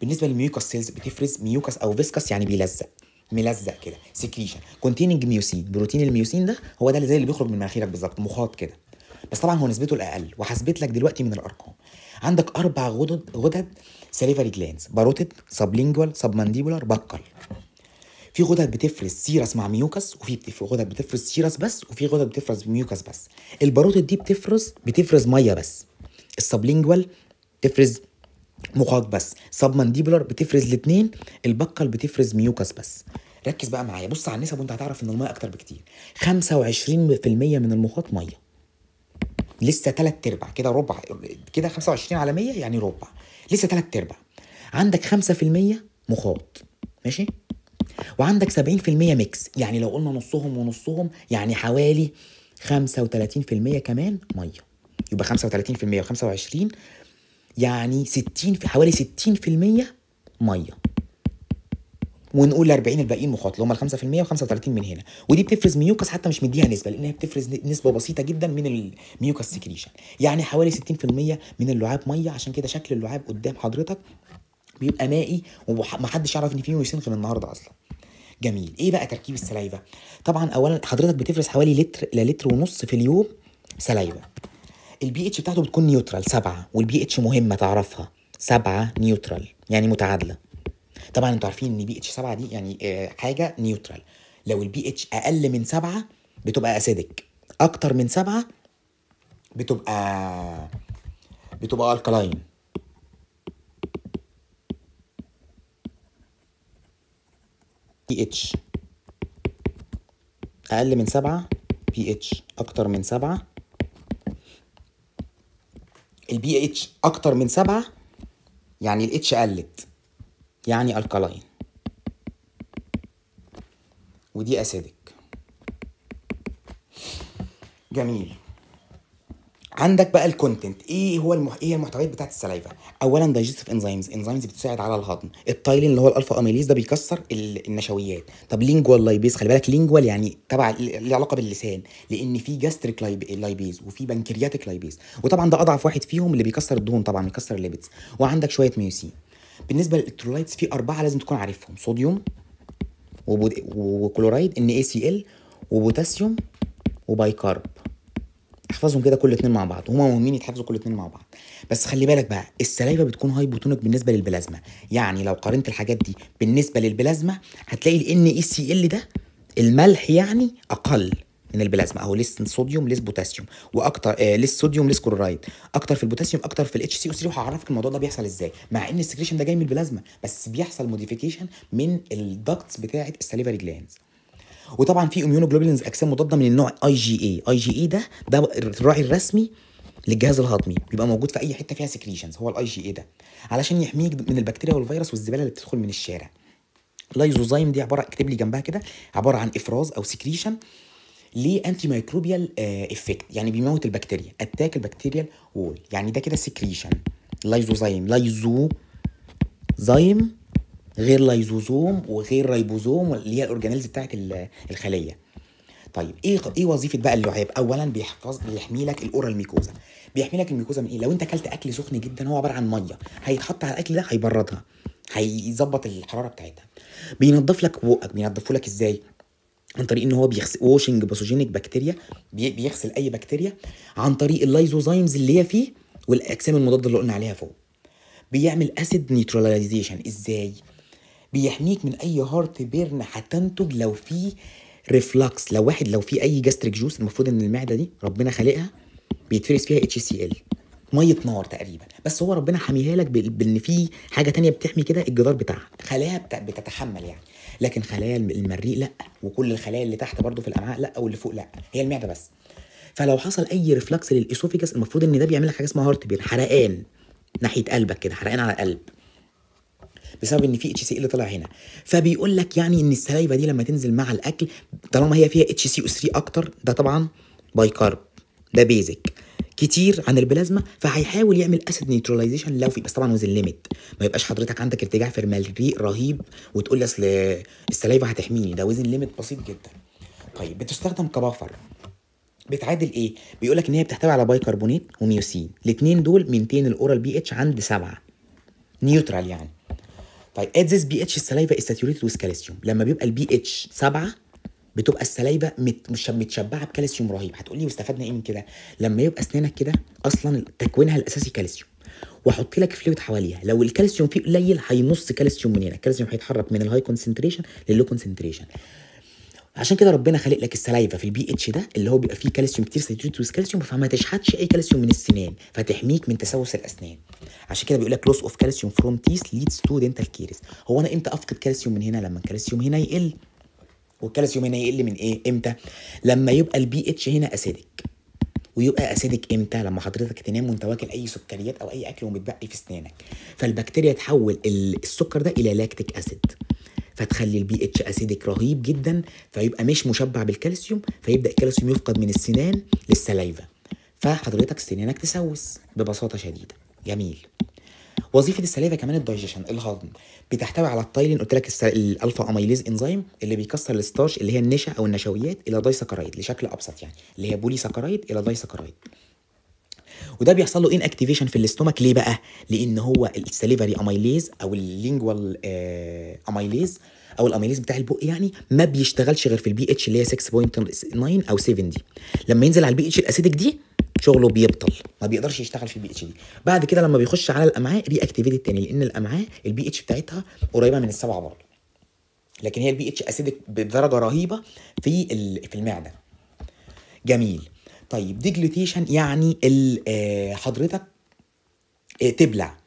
بالنسبه للميوكاس سيلز بتفرز ميوكاس او فيسكاس يعني بيلزق ملزق كده سكريشن كونتيننج ميوسين بروتين الميوسين ده هو ده اللي زي اللي بيخرج من مناخيرك بالظبط مخاط كده بس طبعا هو نسبته الاقل وحسبت لك دلوقتي من الارقام عندك اربع غدد غدد سليفري جلانز باروتيد سابلينجوال سابمانديبولار بكل في غدد بتفرز سيرس مع ميوكس وفي غدد بتفرز سيرس بس وفي غدد بتفرز ميوكس بس الباروتيد دي بتفرز بتفرز ميه بس السبلينجوال بتفرز مخاط بس سبمنديبولار بتفرز الاثنين البكل بتفرز ميوكس بس ركز بقى معايا بص على النسب وانت هتعرف ان الميه اكتر بكتير 25% من المخاط ميه لسه ثلاث ارباع كده ربع كده 25 على 100 يعني ربع لسه ثلاث ارباع عندك 5% مخاط ماشي وعندك 70% ميكس يعني لو قلنا نصهم ونصهم يعني حوالي 35% كمان ميه يبقى 35% و25 يعني 60 في حوالي 60% ميه ونقول 40 الباقيين مخاط اللي هم ال 5% و35 من هنا ودي بتفرز ميوكس حتى مش مديها نسبه لان هي بتفرز نسبه بسيطه جدا من الميوكس سكريشن يعني حوالي 60% من اللعاب ميه عشان كده شكل اللعاب قدام حضرتك بيبقى مائي ومحدش يعرف ان في ميوسين غير النهارده اصلا جميل ايه بقى تركيب السلايفه طبعا اولا حضرتك بتفرز حوالي لتر للتر ونص في اليوم سلايفه البي اتش بتاعته بتكون نيوترال سبعة والبي اتش مهمه تعرفها سبعة نيوترال يعني متعادله طبعا انتوا عارفين ان بي اتش 7 دي يعني آه، حاجه نيوترال لو البي اتش اقل من سبعة بتبقى اسيدك اكتر من سبعة بتبقى بتبقى الكلاين بي اتش أقل من سبعة بي اتش أكتر من سبعة البي اتش أكتر من سبعة يعني الاتش قلت يعني الكالاين ودي أسيدك جميل عندك بقى الكونتنت ايه هو المح... ايه المحتويات بتاعت السلايفه اولا دايجستيف انزيمز انزيمز بتساعد على الهضم التايلين اللي هو الالفا اميليز ده بيكسر النشويات طب لينجوال لايبيز خلي بالك لينجوال يعني تبع له علاقه باللسان لان في جاستريك لايبيز وفي بنكرياتيك لايبيز وطبعا ده اضعف واحد فيهم اللي بيكسر الدهون طبعا بيكسر الليبيدز وعندك شويه ميوسين بالنسبه للالكترولايتس في اربعه لازم تكون عارفهم صوديوم وبود... وكلورايد ان اي سي ال وبوتاسيوم وبايكارب احفظهم كده كل اتنين مع بعض هما مهمين يتحفظوا كل اتنين مع بعض بس خلي بالك بقى السلايفه بتكون هاي بوتونك بالنسبه للبلازما يعني لو قارنت الحاجات دي بالنسبه للبلازما هتلاقي ان اي سي ال ده الملح يعني اقل من البلازما اهو ليس صوديوم ليس بوتاسيوم واكتر آه ليس صوديوم ليس كلورايد اكتر في البوتاسيوم اكتر في الاتش سي او 3 وهعرفك الموضوع ده بيحصل ازاي مع ان السكريشن ده جاي من البلازما بس بيحصل موديفيكيشن من الدكتس بتاعه السليفري جلاندز وطبعا في اميونوجلوبولينز اجسام مضاده من النوع اي جي اي اي جي اي ده ده الراعي الرسمي للجهاز الهضمي بيبقى موجود في اي حته فيها سكريشنز هو الاي جي اي ده علشان يحميك من البكتيريا والفيروس والزباله اللي بتدخل من الشارع لايزوزايم دي عباره اكتب لي جنبها كده عباره عن افراز او سكريشن لانتي مايكروبيال افكت يعني بيموت البكتيريا اتاك البكتيريال وول يعني ده كده سكريشن لايزوزايم لايزوزايم غير لايزوزوم وغير ريبوزوم اللي هي الاورجانيلز بتاعت الخليه طيب ايه ايه وظيفه بقى اللعاب اولا بيحفظ بيحمي لك الاورال ميكوزا بيحمي لك الميكوزا من ايه لو انت اكلت اكل سخن جدا هو عباره عن ميه هيتحط على الاكل ده هيبردها هيظبط الحراره بتاعتها بينضف لك بقك بينضفه لك ازاي عن طريق ان هو بيغسل ووشنج باثوجينيك بكتيريا بيغسل اي بكتيريا عن طريق اللايزوزايمز اللي هي فيه والاجسام المضاده اللي قلنا عليها فوق بيعمل اسيد نيوتراليزيشن ازاي بيحميك من اي هارت بيرن هتنتج لو في ريفلكس لو واحد لو في اي جاستريك جوس المفروض ان المعده دي ربنا خالقها بيتفرز فيها اتش سي ال ميه نار تقريبا بس هو ربنا حاميها لك بان في حاجه تانية بتحمي كده الجدار بتاعها خلايا بتتحمل يعني لكن خلايا المريء لا وكل الخلايا اللي تحت برضو في الامعاء لا واللي فوق لا هي المعده بس فلو حصل اي ريفلكس للاسوفيجاس المفروض ان ده بيعمل لك حاجه اسمها هارت بير حرقان ناحيه قلبك كده حرقان على القلب بسبب ان في اتش سي اللي طلع هنا فبيقول لك يعني ان السلايفه دي لما تنزل مع الاكل طالما هي فيها اتش سي او 3 اكتر ده طبعا باي كارب ده بيزك كتير عن البلازما فهيحاول يعمل اسيد نيوتراليزيشن لو في بس طبعا وزن ليميت ما يبقاش حضرتك عندك ارتجاع في فيرمالريق رهيب وتقول لي اصل السلايفه هتحميني ده وزن ليميت بسيط جدا طيب بتستخدم كبافر بتعادل ايه بيقول لك ان هي بتحتوي على بايكربونات وميوسين الاثنين دول منتين الاورال بي اتش عند سبعة نيوترال يعني طيب ذس بي اتش السلايفا از ساتيوريتد ويز كالسيوم لما بيبقى البي اتش 7 بتبقى السلايفا مت متشبعه بكالسيوم رهيب هتقولي واستفدنا ايه من كده لما يبقى اسنانك كده اصلا تكوينها الاساسي كالسيوم واحط لك فلويد حواليها لو الكالسيوم فيه قليل هينص كالسيوم من هنا الكالسيوم هيتحرك من الهاي كونسنتريشن للو كونسنتريشن عشان كده ربنا خلق لك السلايفه في البي اتش ده اللي هو بيبقى فيه كالسيوم كتير سيتريت كالسيوم فما تشحتش اي كالسيوم من السنان فتحميك من تسوس الاسنان عشان كده بيقول لك لوس اوف كالسيوم فروم تيس ليدز تو دنتال كيرس هو انا امتى افقد كالسيوم من هنا لما الكالسيوم هنا يقل والكالسيوم هنا يقل من ايه امتى لما يبقى البي اتش هنا اسيدك ويبقى اسيدك امتى لما حضرتك تنام وانت واكل اي سكريات او اي اكل ومتبقي في اسنانك فالبكتيريا تحول السكر ده الى لاكتيك اسيد فتخلي البي اتش اسيدك رهيب جدا فيبقى مش مشبع بالكالسيوم فيبدا الكالسيوم يفقد من السنان للسلايفه فحضرتك سنانك تسوس ببساطه شديده جميل وظيفه السلايفه كمان الدايجيشن الهضم بتحتوي على التايلين قلت لك الالفا اميليز انزيم اللي بيكسر الستارش اللي هي النشا او النشويات الى سكرايد لشكل ابسط يعني اللي هي بولي سكرايد الى سكرايد وده بيحصل له ان اكتيفيشن في الاستومك ليه بقى لان هو السليفري اميليز او اللينجوال اميليز آه، او الاميليز بتاع البق يعني ما بيشتغلش غير في البي اتش اللي هي 6.9 او 7 دي لما ينزل على البي اتش الاسيدك دي شغله بيبطل ما بيقدرش يشتغل في البي اتش دي بعد كده لما بيخش على الامعاء رياكتيفيتد تاني لان الامعاء البي اتش بتاعتها قريبه من السبعه برضه لكن هي البي اتش اسيدك بدرجه رهيبه في في المعده جميل طيب ديجلوتيشن يعني آه، حضرتك آه، تبلع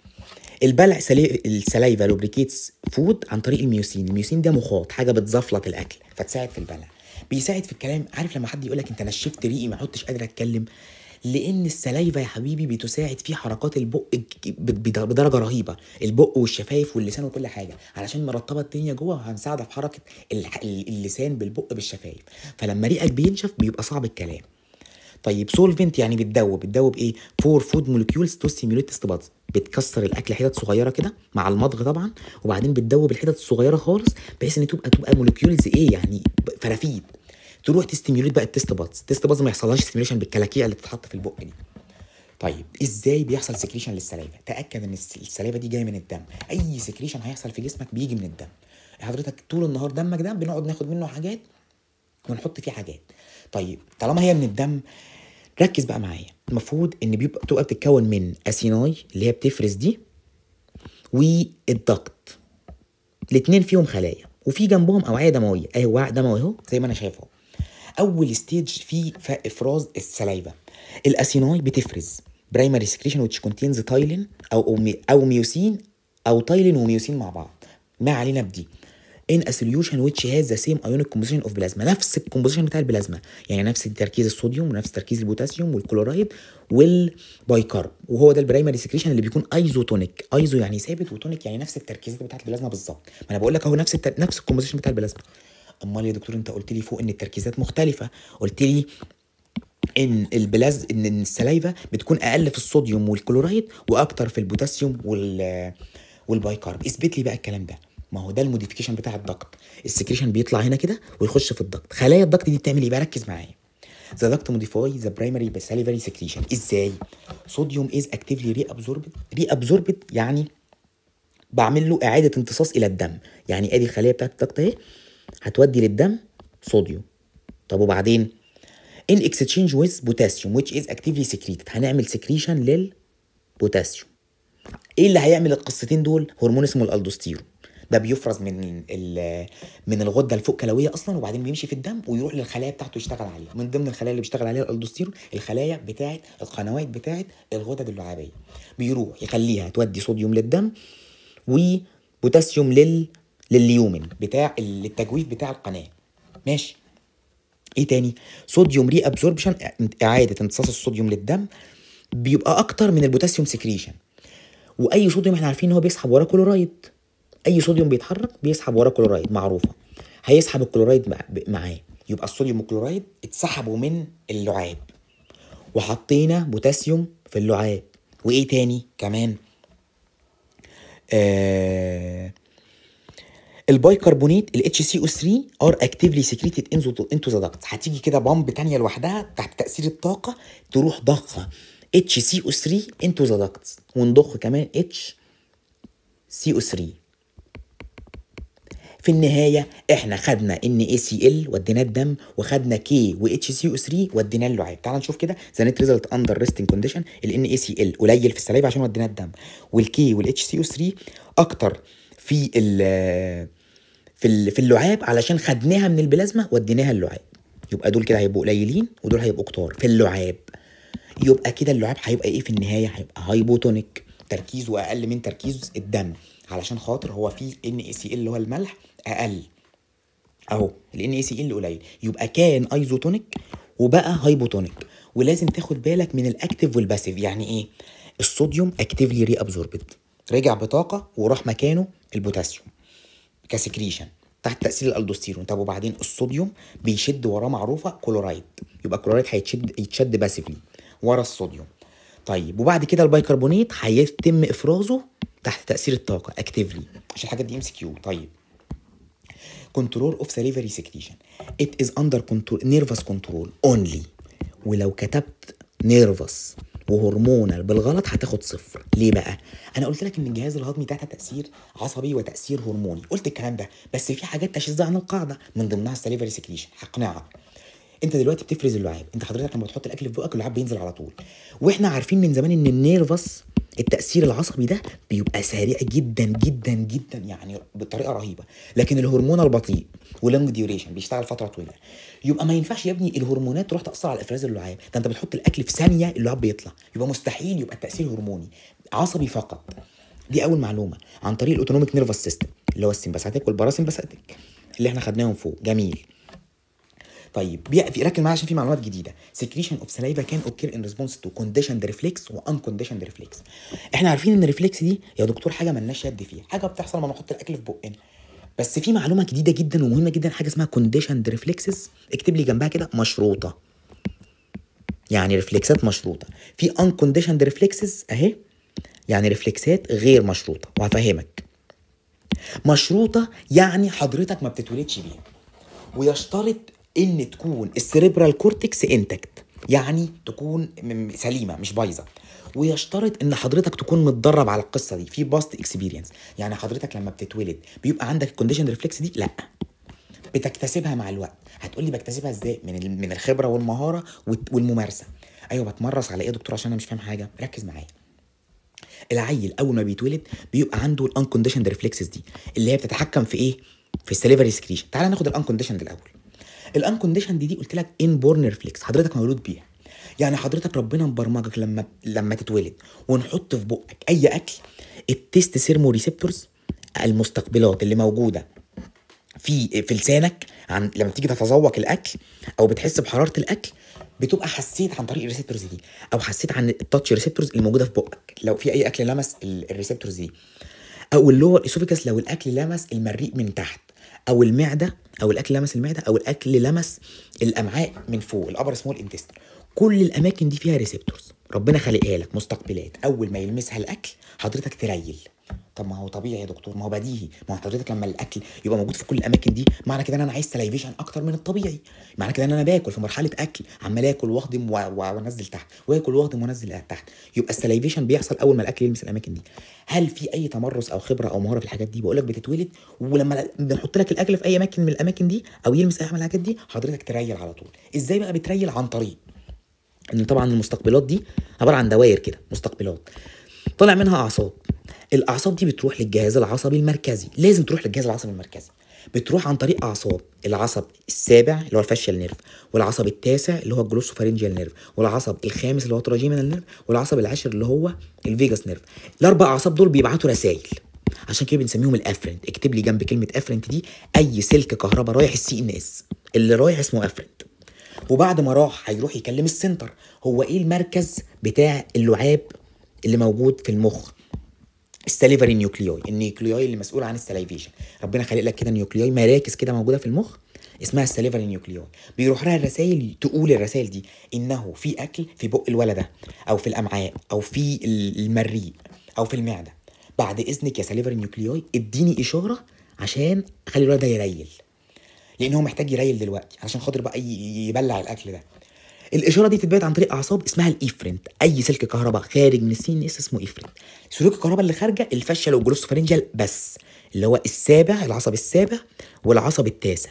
البلع السلايفا لوبريكيتس فود عن طريق الميوسين الميوسين ده مخاط حاجه بتزفلط الاكل فتساعد في البلع بيساعد في الكلام عارف لما حد يقول لك انت نشفت ريقي ما عدتش قادر اتكلم لان السلايفا يا حبيبي بتساعد في حركات البق بدرجه رهيبه البق والشفايف واللسان وكل حاجه علشان مرطبه الدنيا جوه هنساعدها في حركه اللسان بالبق بالشفايف فلما ريقك بينشف بيبقى صعب الكلام طيب سولفنت يعني بتدوب بتدوب ايه فور فود مولكيولز تو ستيميوليت استباط بتكسر الاكل حتت صغيره كده مع المضغ طبعا وبعدين بتدوب الحتت الصغيره خالص بحيث ان تبقى تبقى مولكيولز ايه يعني فرافيد تروح تستيميوليت بقى التست بادز التست بادز ما يحصلهاش ستيميوليشن بالكلاكيع اللي بتتحط في البق دي طيب ازاي بيحصل سكريشن للسلايفه تاكد ان السلايفه دي جايه من الدم اي سكريشن هيحصل في جسمك بيجي من الدم حضرتك طول النهار دمك ده بنقعد ناخد منه حاجات ونحط فيه حاجات طيب طالما هي من الدم ركز بقى معايا المفروض ان بيبقى بتبقى بتتكون من اسيناي اللي هي بتفرز دي والضغط الاثنين فيهم خلايا وفي جنبهم اوعيه دمويه اهي وعاء دموي اهو زي ما انا شايفه اول ستيج في افراز السلايفا الاسيناي بتفرز برايمري سكريشن وتش كونتينز تايلين او او ميوسين او تايلين وميوسين مع بعض ما علينا بدي in a solution which has the same ionic composition of plasma نفس الكومبوزيشن بتاع البلازما يعني نفس تركيز الصوديوم ونفس تركيز البوتاسيوم والكلورايد والبايكارب وهو ده البرايمري سكريشن اللي بيكون ايزوتونيك ايزو يعني ثابت وتونيك يعني نفس التركيز بتاع البلازما بالظبط ما انا بقول لك اهو نفس التر... نفس الكومبوزيشن بتاع البلازما امال يا دكتور انت قلت لي فوق ان التركيزات مختلفه قلت لي ان البلاز ان السلايفه بتكون اقل في الصوديوم والكلورايد واكتر في البوتاسيوم وال والبايكارب اثبت لي بقى الكلام ده ما هو ده الموديفيكيشن بتاع الضغط السكريشن بيطلع هنا كده ويخش في الضغط خلايا الضغط دي بتعمل ايه بقى ركز معايا ذا ضغط موديفاي ذا برايمري salivary سكريشن ازاي؟ صوديوم ري actively ري reabsorbed يعني بعمل له اعاده امتصاص الى الدم يعني ادي الخليه بتاعت الضغط اهي هتودي للدم صوديوم طب وبعدين ان اكستشينج ويز بوتاسيوم ويتش از اكتيفلي سكريتد هنعمل سكريشن للبوتاسيوم ايه اللي هيعمل القصتين دول هرمون اسمه الالدوستيرون ده بيفرز من من الغده الفوق كلويه اصلا وبعدين بيمشي في الدم ويروح للخلايا بتاعته يشتغل عليها من ضمن الخلايا اللي بيشتغل عليها الالدوستيرون الخلايا بتاعه القنوات بتاعه الغدد اللعابيه بيروح يخليها تودي صوديوم للدم وبوتاسيوم لل لليومن بتاع التجويف بتاع القناه ماشي ايه تاني صوديوم ري ابزوربشن اعاده امتصاص الصوديوم للدم بيبقى اكتر من البوتاسيوم سكريشن واي صوديوم احنا عارفين ان هو بيسحب وراه كلورايد اي صوديوم بيتحرك بيسحب وراه كلورايد معروفه هيسحب الكلورايد معاه يبقى الصوديوم والكلورايد اتسحبوا من اللعاب وحطينا بوتاسيوم في اللعاب وايه تاني كمان آه البايكربونات ال HCO3 ار اكتيفلي سكريتد انتو ذا داكت هتيجي كده بامب تانية لوحدها تحت تاثير الطاقه تروح ضخه HCO3 انتو ذا داكت ونضخ كمان سي او 3 في النهايه احنا خدنا ان اي سي ال وديناه الدم وخدنا كي واتش سي او 3 وديناه اللعاب تعال نشوف كده ذا نت ريزلت اندر ريستنج كونديشن الان اي سي ال قليل في السلايب عشان وديناه الدم والكي والاتش سي او 3 اكتر في ال في في اللعاب علشان خدناها من البلازما وديناها اللعاب يبقى دول كده هيبقوا قليلين ودول هيبقوا كتار في اللعاب يبقى كده اللعاب هيبقى ايه في النهايه هيبقى هايبوتونيك تركيزه اقل من تركيز الدم علشان خاطر هو فيه ان اي سي ال اللي هو الملح اقل اهو الان اي سي ال قليل يبقى كان ايزوتونيك وبقى هايبوتونيك ولازم تاخد بالك من الاكتيف والباسيف يعني ايه الصوديوم اكتيفلي ري ابزوربد رجع بطاقه وراح مكانه البوتاسيوم كسكريشن تحت تاثير الالدوستيرون طب وبعدين الصوديوم بيشد وراه معروفه كلورايد يبقى كلورايد هيتشد يتشد باسيفلي ورا الصوديوم طيب وبعد كده البيكربونات هيتم افرازه تحت تاثير الطاقه اكتيفلي عشان الحاجات دي ام سي كيو طيب control of salivary secretion it is under control nervous control only ولو كتبت nervous وهرمونال بالغلط هتاخد صفر ليه بقى انا قلت لك ان الجهاز الهضمي ده تاثير عصبي وتاثير هرموني قلت الكلام ده بس في حاجات تشذ عن القاعده من ضمنها السليفري سكريشن هقنعك انت دلوقتي بتفرز اللعاب انت حضرتك لما بتحط الاكل في بقك اللعاب بينزل على طول واحنا عارفين من زمان ان النيرفس التاثير العصبي ده بيبقى سريع جدا جدا جدا يعني بطريقه رهيبه لكن الهرمون البطيء ولونج ديوريشن بيشتغل فتره طويله يبقى ما ينفعش يا ابني الهرمونات تروح تاثر على افراز اللعاب ده انت بتحط الاكل في ثانيه اللعاب بيطلع يبقى مستحيل يبقى التاثير هرموني عصبي فقط دي اول معلومه عن طريق الاوتونوميك نيرفس سيستم اللي هو السمباثيك والباراسمباثيك اللي احنا خدناهم فوق جميل طيب بيقفي ركز معايا عشان في معلومات جديده سكريشن اوف سلايفا كان اوكير ان ريسبونس تو كونديشند ريفلكس وان كونديشند ريفلكس احنا عارفين ان الريفلكس دي يا دكتور حاجه مالناش يد فيها حاجه بتحصل لما نحط الاكل في بقنا بس في معلومه جديده جدا ومهمه جدا حاجه اسمها كونديشند ريفلكسز اكتب لي جنبها كده مشروطه يعني ريفلكسات مشروطه في ان كونديشند ريفلكسز اهي يعني ريفلكسات غير مشروطه وهفهمك مشروطه يعني حضرتك ما بتتولدش بيها ويشترط ان تكون السريبرال كورتكس انتكت يعني تكون سليمه مش بايظه ويشترط ان حضرتك تكون متدرب على القصه دي في باست اكسبيرينس يعني حضرتك لما بتتولد بيبقى عندك الكونديشن ريفلكس دي لا بتكتسبها مع الوقت هتقول لي بكتسبها ازاي من من الخبره والمهاره والممارسه ايوه بتمرس على ايه يا دكتور عشان انا مش فاهم حاجه ركز معايا العيل اول ما بيتولد بيبقى عنده الانكونديشن ريفلكسز دي اللي هي بتتحكم في ايه في السليفري سكريشن تعال ناخد الانكونديشن الاول الانكونديشن دي دي قلت لك ان بورن ريفلكس حضرتك مولود بيها يعني حضرتك ربنا مبرمجك لما لما تتولد ونحط في بقك اي اكل التيست سيرمو ريسبتورز المستقبلات اللي موجوده في في لسانك عن لما تيجي تتذوق الاكل او بتحس بحراره الاكل بتبقى حسيت عن طريق الريسبتورز دي او حسيت عن التاتش ريسبتورز اللي موجوده في بقك لو في اي اكل لمس الريسبتورز دي او اللور اسوفيكس لو الاكل لمس المريء من تحت او المعده او الاكل لمس المعده او الاكل لمس الامعاء من فوق الابر سمول انتستين كل الاماكن دي فيها ريسبتورز ربنا خلقها لك مستقبلات اول ما يلمسها الاكل حضرتك تريل طب ما هو طبيعي يا دكتور ما هو بديهي ما هو حضرتك لما الاكل يبقى موجود في كل الاماكن دي معنى كده ان انا عايز سلايفيشن اكتر من الطبيعي معنى كده ان انا باكل في مرحله اكل عمال اكل واهضم وانزل تحت واكل واهضم وانزل تحت يبقى السلايفيشن بيحصل اول ما الاكل يلمس الاماكن دي هل في اي تمرس او خبره او مهاره في الحاجات دي بقول لك بتتولد ولما بنحط لك الاكل في اي اماكن من الاماكن دي او يلمس اي من الحاجات دي حضرتك تريل على طول ازاي بقى بتريل عن طريق ان طبعا المستقبلات دي عباره عن دوائر كده مستقبلات طلع منها اعصاب الاعصاب دي بتروح للجهاز العصبي المركزي لازم تروح للجهاز العصبي المركزي بتروح عن طريق اعصاب العصب السابع اللي هو الفاشيال نيرف والعصب التاسع اللي هو الجلوسوفارينجيال نيرف والعصب الخامس اللي هو التراجيمينال نيرف والعصب العاشر اللي هو الفيجاس نيرف الاربع اعصاب دول بيبعتوا رسائل عشان كده بنسميهم الافرنت اكتب لي جنب كلمه افرنت دي اي سلك كهرباء رايح السي ان اس اللي رايح اسمه افرنت وبعد ما راح هيروح يكلم السنتر هو ايه المركز بتاع اللعاب اللي موجود في المخ السليفري نيوكليوي النيوكليوي اللي مسؤول عن السلايفيشن ربنا خلق لك كده نيوكليوي مراكز كده موجوده في المخ اسمها السليفري نيوكليوي بيروح لها الرسائل تقول الرسائل دي انه في اكل في بق الولد ده او في الامعاء او في المريء او في المعده بعد اذنك يا سليفري نيوكليوي اديني اشاره عشان اخلي الولد ده يريل لان هو محتاج يريل دلوقتي عشان خاطر بقى يبلع الاكل ده الاشاره دي بتتبعت عن طريق اعصاب اسمها الايفرنت اي سلك كهرباء خارج من السي ان اس اسمه ايفرنت سلوك الكهرباء اللي خارجه الفاشيال والجلوسوفرنجال بس اللي هو السابع العصب السابع والعصب التاسع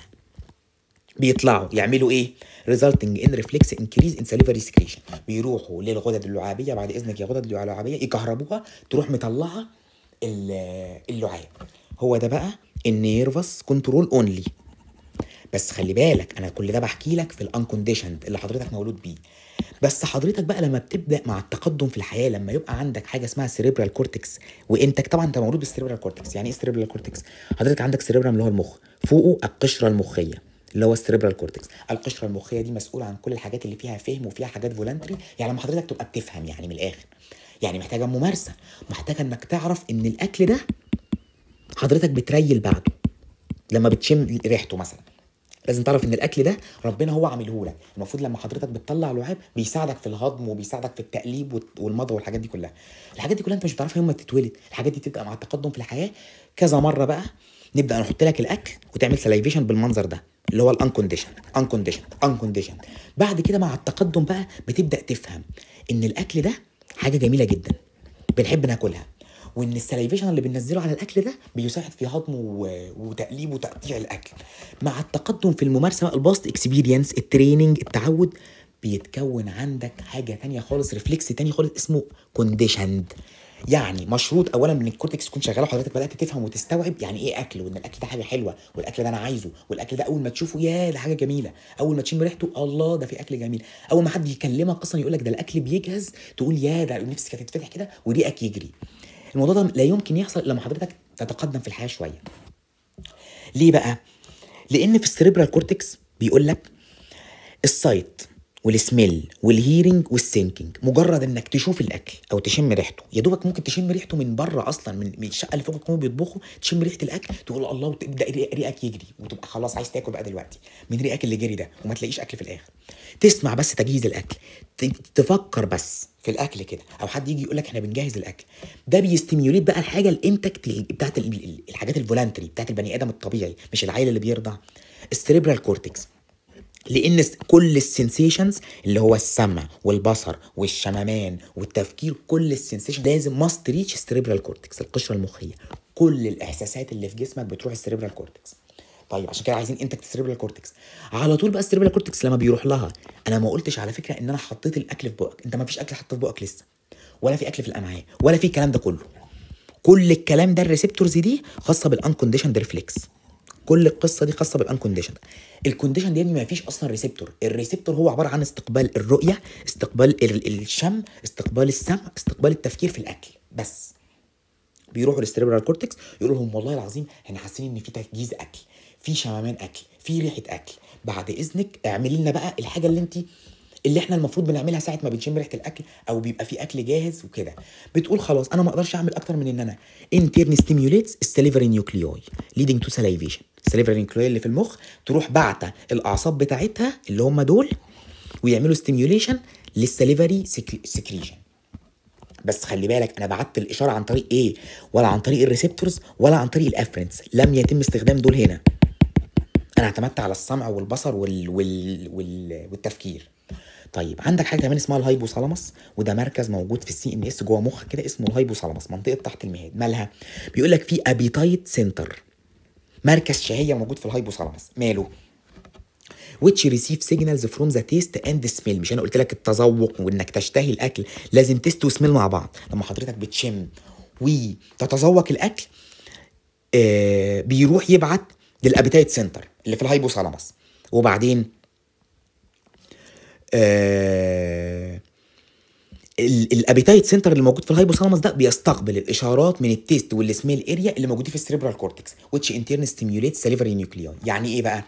بيطلعوا يعملوا ايه resulting in reflex increase in salivary secretion بيروحوا للغدد اللعابيه بعد اذنك يا غدد اللعابيه يكهربوها تروح مطلعها اللعاب هو ده بقى النيرفس كنترول اونلي بس خلي بالك انا كل ده بحكي لك في الانكونديشند اللي حضرتك مولود بيه بس حضرتك بقى لما بتبدا مع التقدم في الحياه لما يبقى عندك حاجه اسمها سيريبرال كورتكس وانت طبعا انت مولود بالسيريبرال كورتكس يعني ايه سيريبرال كورتكس حضرتك عندك سيريبرال اللي هو المخ فوقه القشره المخيه اللي هو السيريبرال كورتكس القشره المخيه دي مسؤوله عن كل الحاجات اللي فيها فهم وفيها حاجات فولنتري يعني لما حضرتك تبقى بتفهم يعني من الاخر يعني محتاجه ممارسه محتاجه انك تعرف ان الاكل ده حضرتك بتريل بعده لما بتشم ريحته مثلا لازم تعرف ان الاكل ده ربنا هو عامله لك المفروض لما حضرتك بتطلع لعاب بيساعدك في الهضم وبيساعدك في التقليب والمضغ والحاجات دي كلها الحاجات دي كلها انت مش بتعرفها يوم ما تتولد الحاجات دي تبقى مع التقدم في الحياه كذا مره بقى نبدا نحط لك الاكل وتعمل سلايفيشن بالمنظر ده اللي هو الانكونديشن انكونديشن انكونديشن بعد كده مع التقدم بقى بتبدا تفهم ان الاكل ده حاجه جميله جدا بنحب ناكلها وان السلايفيشن اللي بننزله على الاكل ده بيساعد في هضمه وتقليب وتقطيع الاكل مع التقدم في الممارسه بقى الباست اكسبيرينس التريننج التعود بيتكون عندك حاجه تانية خالص ريفلكس تاني خالص اسمه كونديشند يعني مشروط اولا ان الكورتكس يكون شغال وحضرتك بدات تفهم وتستوعب يعني ايه اكل وان الاكل ده حاجه حلوه والاكل ده انا عايزه والاكل ده اول ما تشوفه يا ده حاجه جميله اول ما تشم ريحته الله ده في اكل جميل اول ما حد يكلمك اصلا يقول لك ده الاكل بيجهز تقول يا ده نفسك هتتفتح كده وريقك يجري الموضوع ده لا يمكن يحصل لما حضرتك تتقدم في الحياه شويه ليه بقى لان في السريبرال كورتكس بيقول لك السايت والسميل والهيرنج والسينكينج مجرد انك تشوف الاكل او تشم ريحته يا دوبك ممكن تشم ريحته من بره اصلا من الشقه اللي فوق القوم بيطبخوا تشم ريحه الاكل تقول الله وتبدا ريقك يجري وتبقى خلاص عايز تاكل بقى دلوقتي من ريقك اللي جري ده وما تلاقيش اكل في الاخر تسمع بس تجهيز الاكل تفكر بس في الاكل كده او حد يجي يقول لك احنا بنجهز الاكل ده بيستيميوليت بقى الحاجه الانتكت بتاعت الحاجات الفولانتري بتاعت البني ادم الطبيعي مش العيل اللي بيرضع السريبرال كورتكس لان كل السنسيشنز اللي هو السمع والبصر والشممان والتفكير كل السنسيشن لازم ماست ريتش السريبرال كورتكس القشره المخيه كل الاحساسات اللي في جسمك بتروح السريبرال كورتكس طيب عشان كده عايزين انت السريبرال كورتكس على طول بقى السريبرال كورتكس لما بيروح لها انا ما قلتش على فكره ان انا حطيت الاكل في بقك انت ما فيش اكل حطه في بقك لسه ولا في اكل في الامعاء ولا في الكلام ده كله كل الكلام ده الريسبتورز دي خاصه كونديشن ريفلكس كل القصه دي خاصه بالانكونديشن الكونديشن دي ما فيش اصلا ريسبتور الريسبتور هو عباره عن استقبال الرؤيه استقبال الشم استقبال السمع استقبال التفكير في الاكل بس بيروحوا للسيريبرال كورتكس يقولوا لهم والله العظيم احنا حاسين ان في تجهيز اكل في شممان اكل في ريحه اكل بعد اذنك اعملي لنا بقى الحاجه اللي انت اللي احنا المفروض بنعملها ساعه ما بنشم ريحه الاكل او بيبقى في اكل جاهز وكده بتقول خلاص انا ما اقدرش اعمل اكتر من ان انا انترن ستيميوليتس السليفري نيوكليوي ليدنج تو سلايفيشن السليفري نيكلوي اللي في المخ تروح بعتة الاعصاب بتاعتها اللي هم دول ويعملوا ستيميوليشن للسليفري سكريشن بس خلي بالك انا بعت الاشاره عن طريق ايه ولا عن طريق الريسبتورز ولا عن طريق الافرنس لم يتم استخدام دول هنا انا اعتمدت على السمع والبصر وال... وال... وال... والتفكير طيب عندك حاجه كمان اسمها الهايبوثالاموس وده مركز موجود في السي ام اس جوه مخ كده اسمه الهايبوثالاموس منطقه تحت المهاد مالها بيقول لك في ابيتايت سنتر مركز شهيه موجود في الهايبوثالامس ماله which receive signals from the taste and the smell مش انا قلت لك التذوق وانك تشتهي الاكل لازم تيست وسميل مع بعض لما حضرتك بتشم وتتذوق الاكل آه بيروح يبعت للابيتايت سنتر اللي في الهايبوثالامس وبعدين آه الابيتايت سنتر اللي موجود في الهايبوثالامس ده بيستقبل الاشارات من التيست والسميل اريا اللي موجودين في السريبرال كورتكس which انترن turn سليفري نيوكليون يعني ايه بقى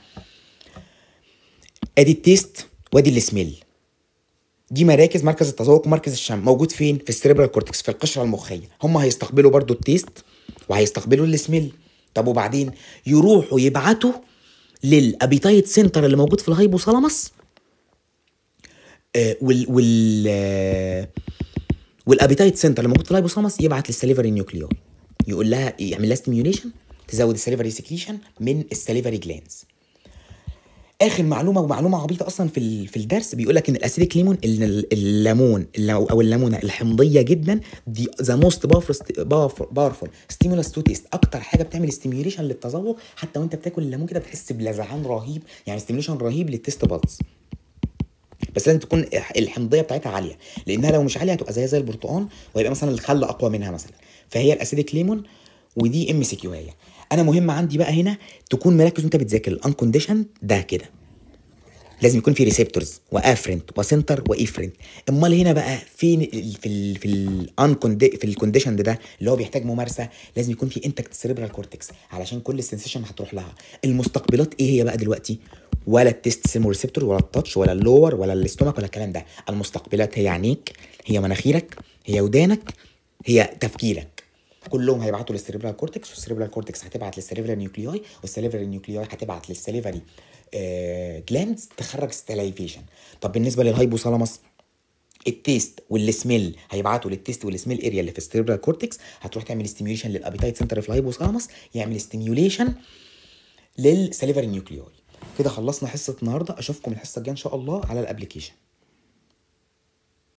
ادي التيست وادي السميل دي مراكز مركز التذوق ومركز الشم موجود فين في السريبرال كورتكس في القشره المخيه هم هيستقبلوا برضو التيست وهيستقبلوا السميل طب وبعدين يروحوا يبعتوا للابيتايت سنتر اللي موجود في الهايبوثالامس آه، وال وال آه، والابيتايت سنتر لما كنت في لايبوسومس يبعت للسليفري نيوكليوي يقول لها يعمل لها ستيميوليشن تزود السليفري سكريشن من السليفري جلانز اخر معلومه ومعلومه عبيطه اصلا في في الدرس بيقول لك ان الاسيديك ليمون الليمون او الليمونه الحمضيه جدا دي ذا موست باورفول ستيمولاس تو تيست اكتر حاجه بتعمل ستيميوليشن للتذوق حتى وانت بتاكل الليمون كده بتحس بلذعان رهيب يعني ستيميوليشن رهيب للتيست بالز بس لازم تكون الحمضيه بتاعتها عاليه لانها لو مش عاليه هتبقى زيها زي البرتقال ويبقى مثلا الخل اقوى منها مثلا فهي الاسيديك ليمون ودي ام سي كيو هي انا مهم عندي بقى هنا تكون مركز وانت بتذاكر الانكونديشن ده كده لازم يكون في ريسبتورز وافرنت وسنتر وايفرنت امال هنا بقى فين في الـ في ال في الكونديشن ده اللي هو بيحتاج ممارسه لازم يكون في انتكت سيريبرال كورتكس علشان كل السنسيشن هتروح لها المستقبلات ايه هي بقى دلوقتي ولا التست سيمو ريسبتور ولا التاتش ولا اللور ولا الاستومك ولا الكلام ده المستقبلات هي عينيك هي مناخيرك هي ودانك هي تفكيرك كلهم هيبعتوا للسيريبرال كورتكس والسيريبرال كورتكس هتبعت للسيريبرال نيوكليوي والسريبرال نيوكليوي هتبعت للسليفري جلاندز آه، تخرج ستلايفيشن طب بالنسبه للهايبوثالاموس التيست والسميل هيبعتوا للتيست والسميل اريا اللي في السريبرال كورتكس هتروح تعمل ستيميوليشن للابيتايت سنتر في الهايبوثالاموس يعمل ستيميوليشن للسليفري نيوكليوي كده خلصنا حصه النهارده اشوفكم الحصه الجايه ان شاء الله على الابلكيشن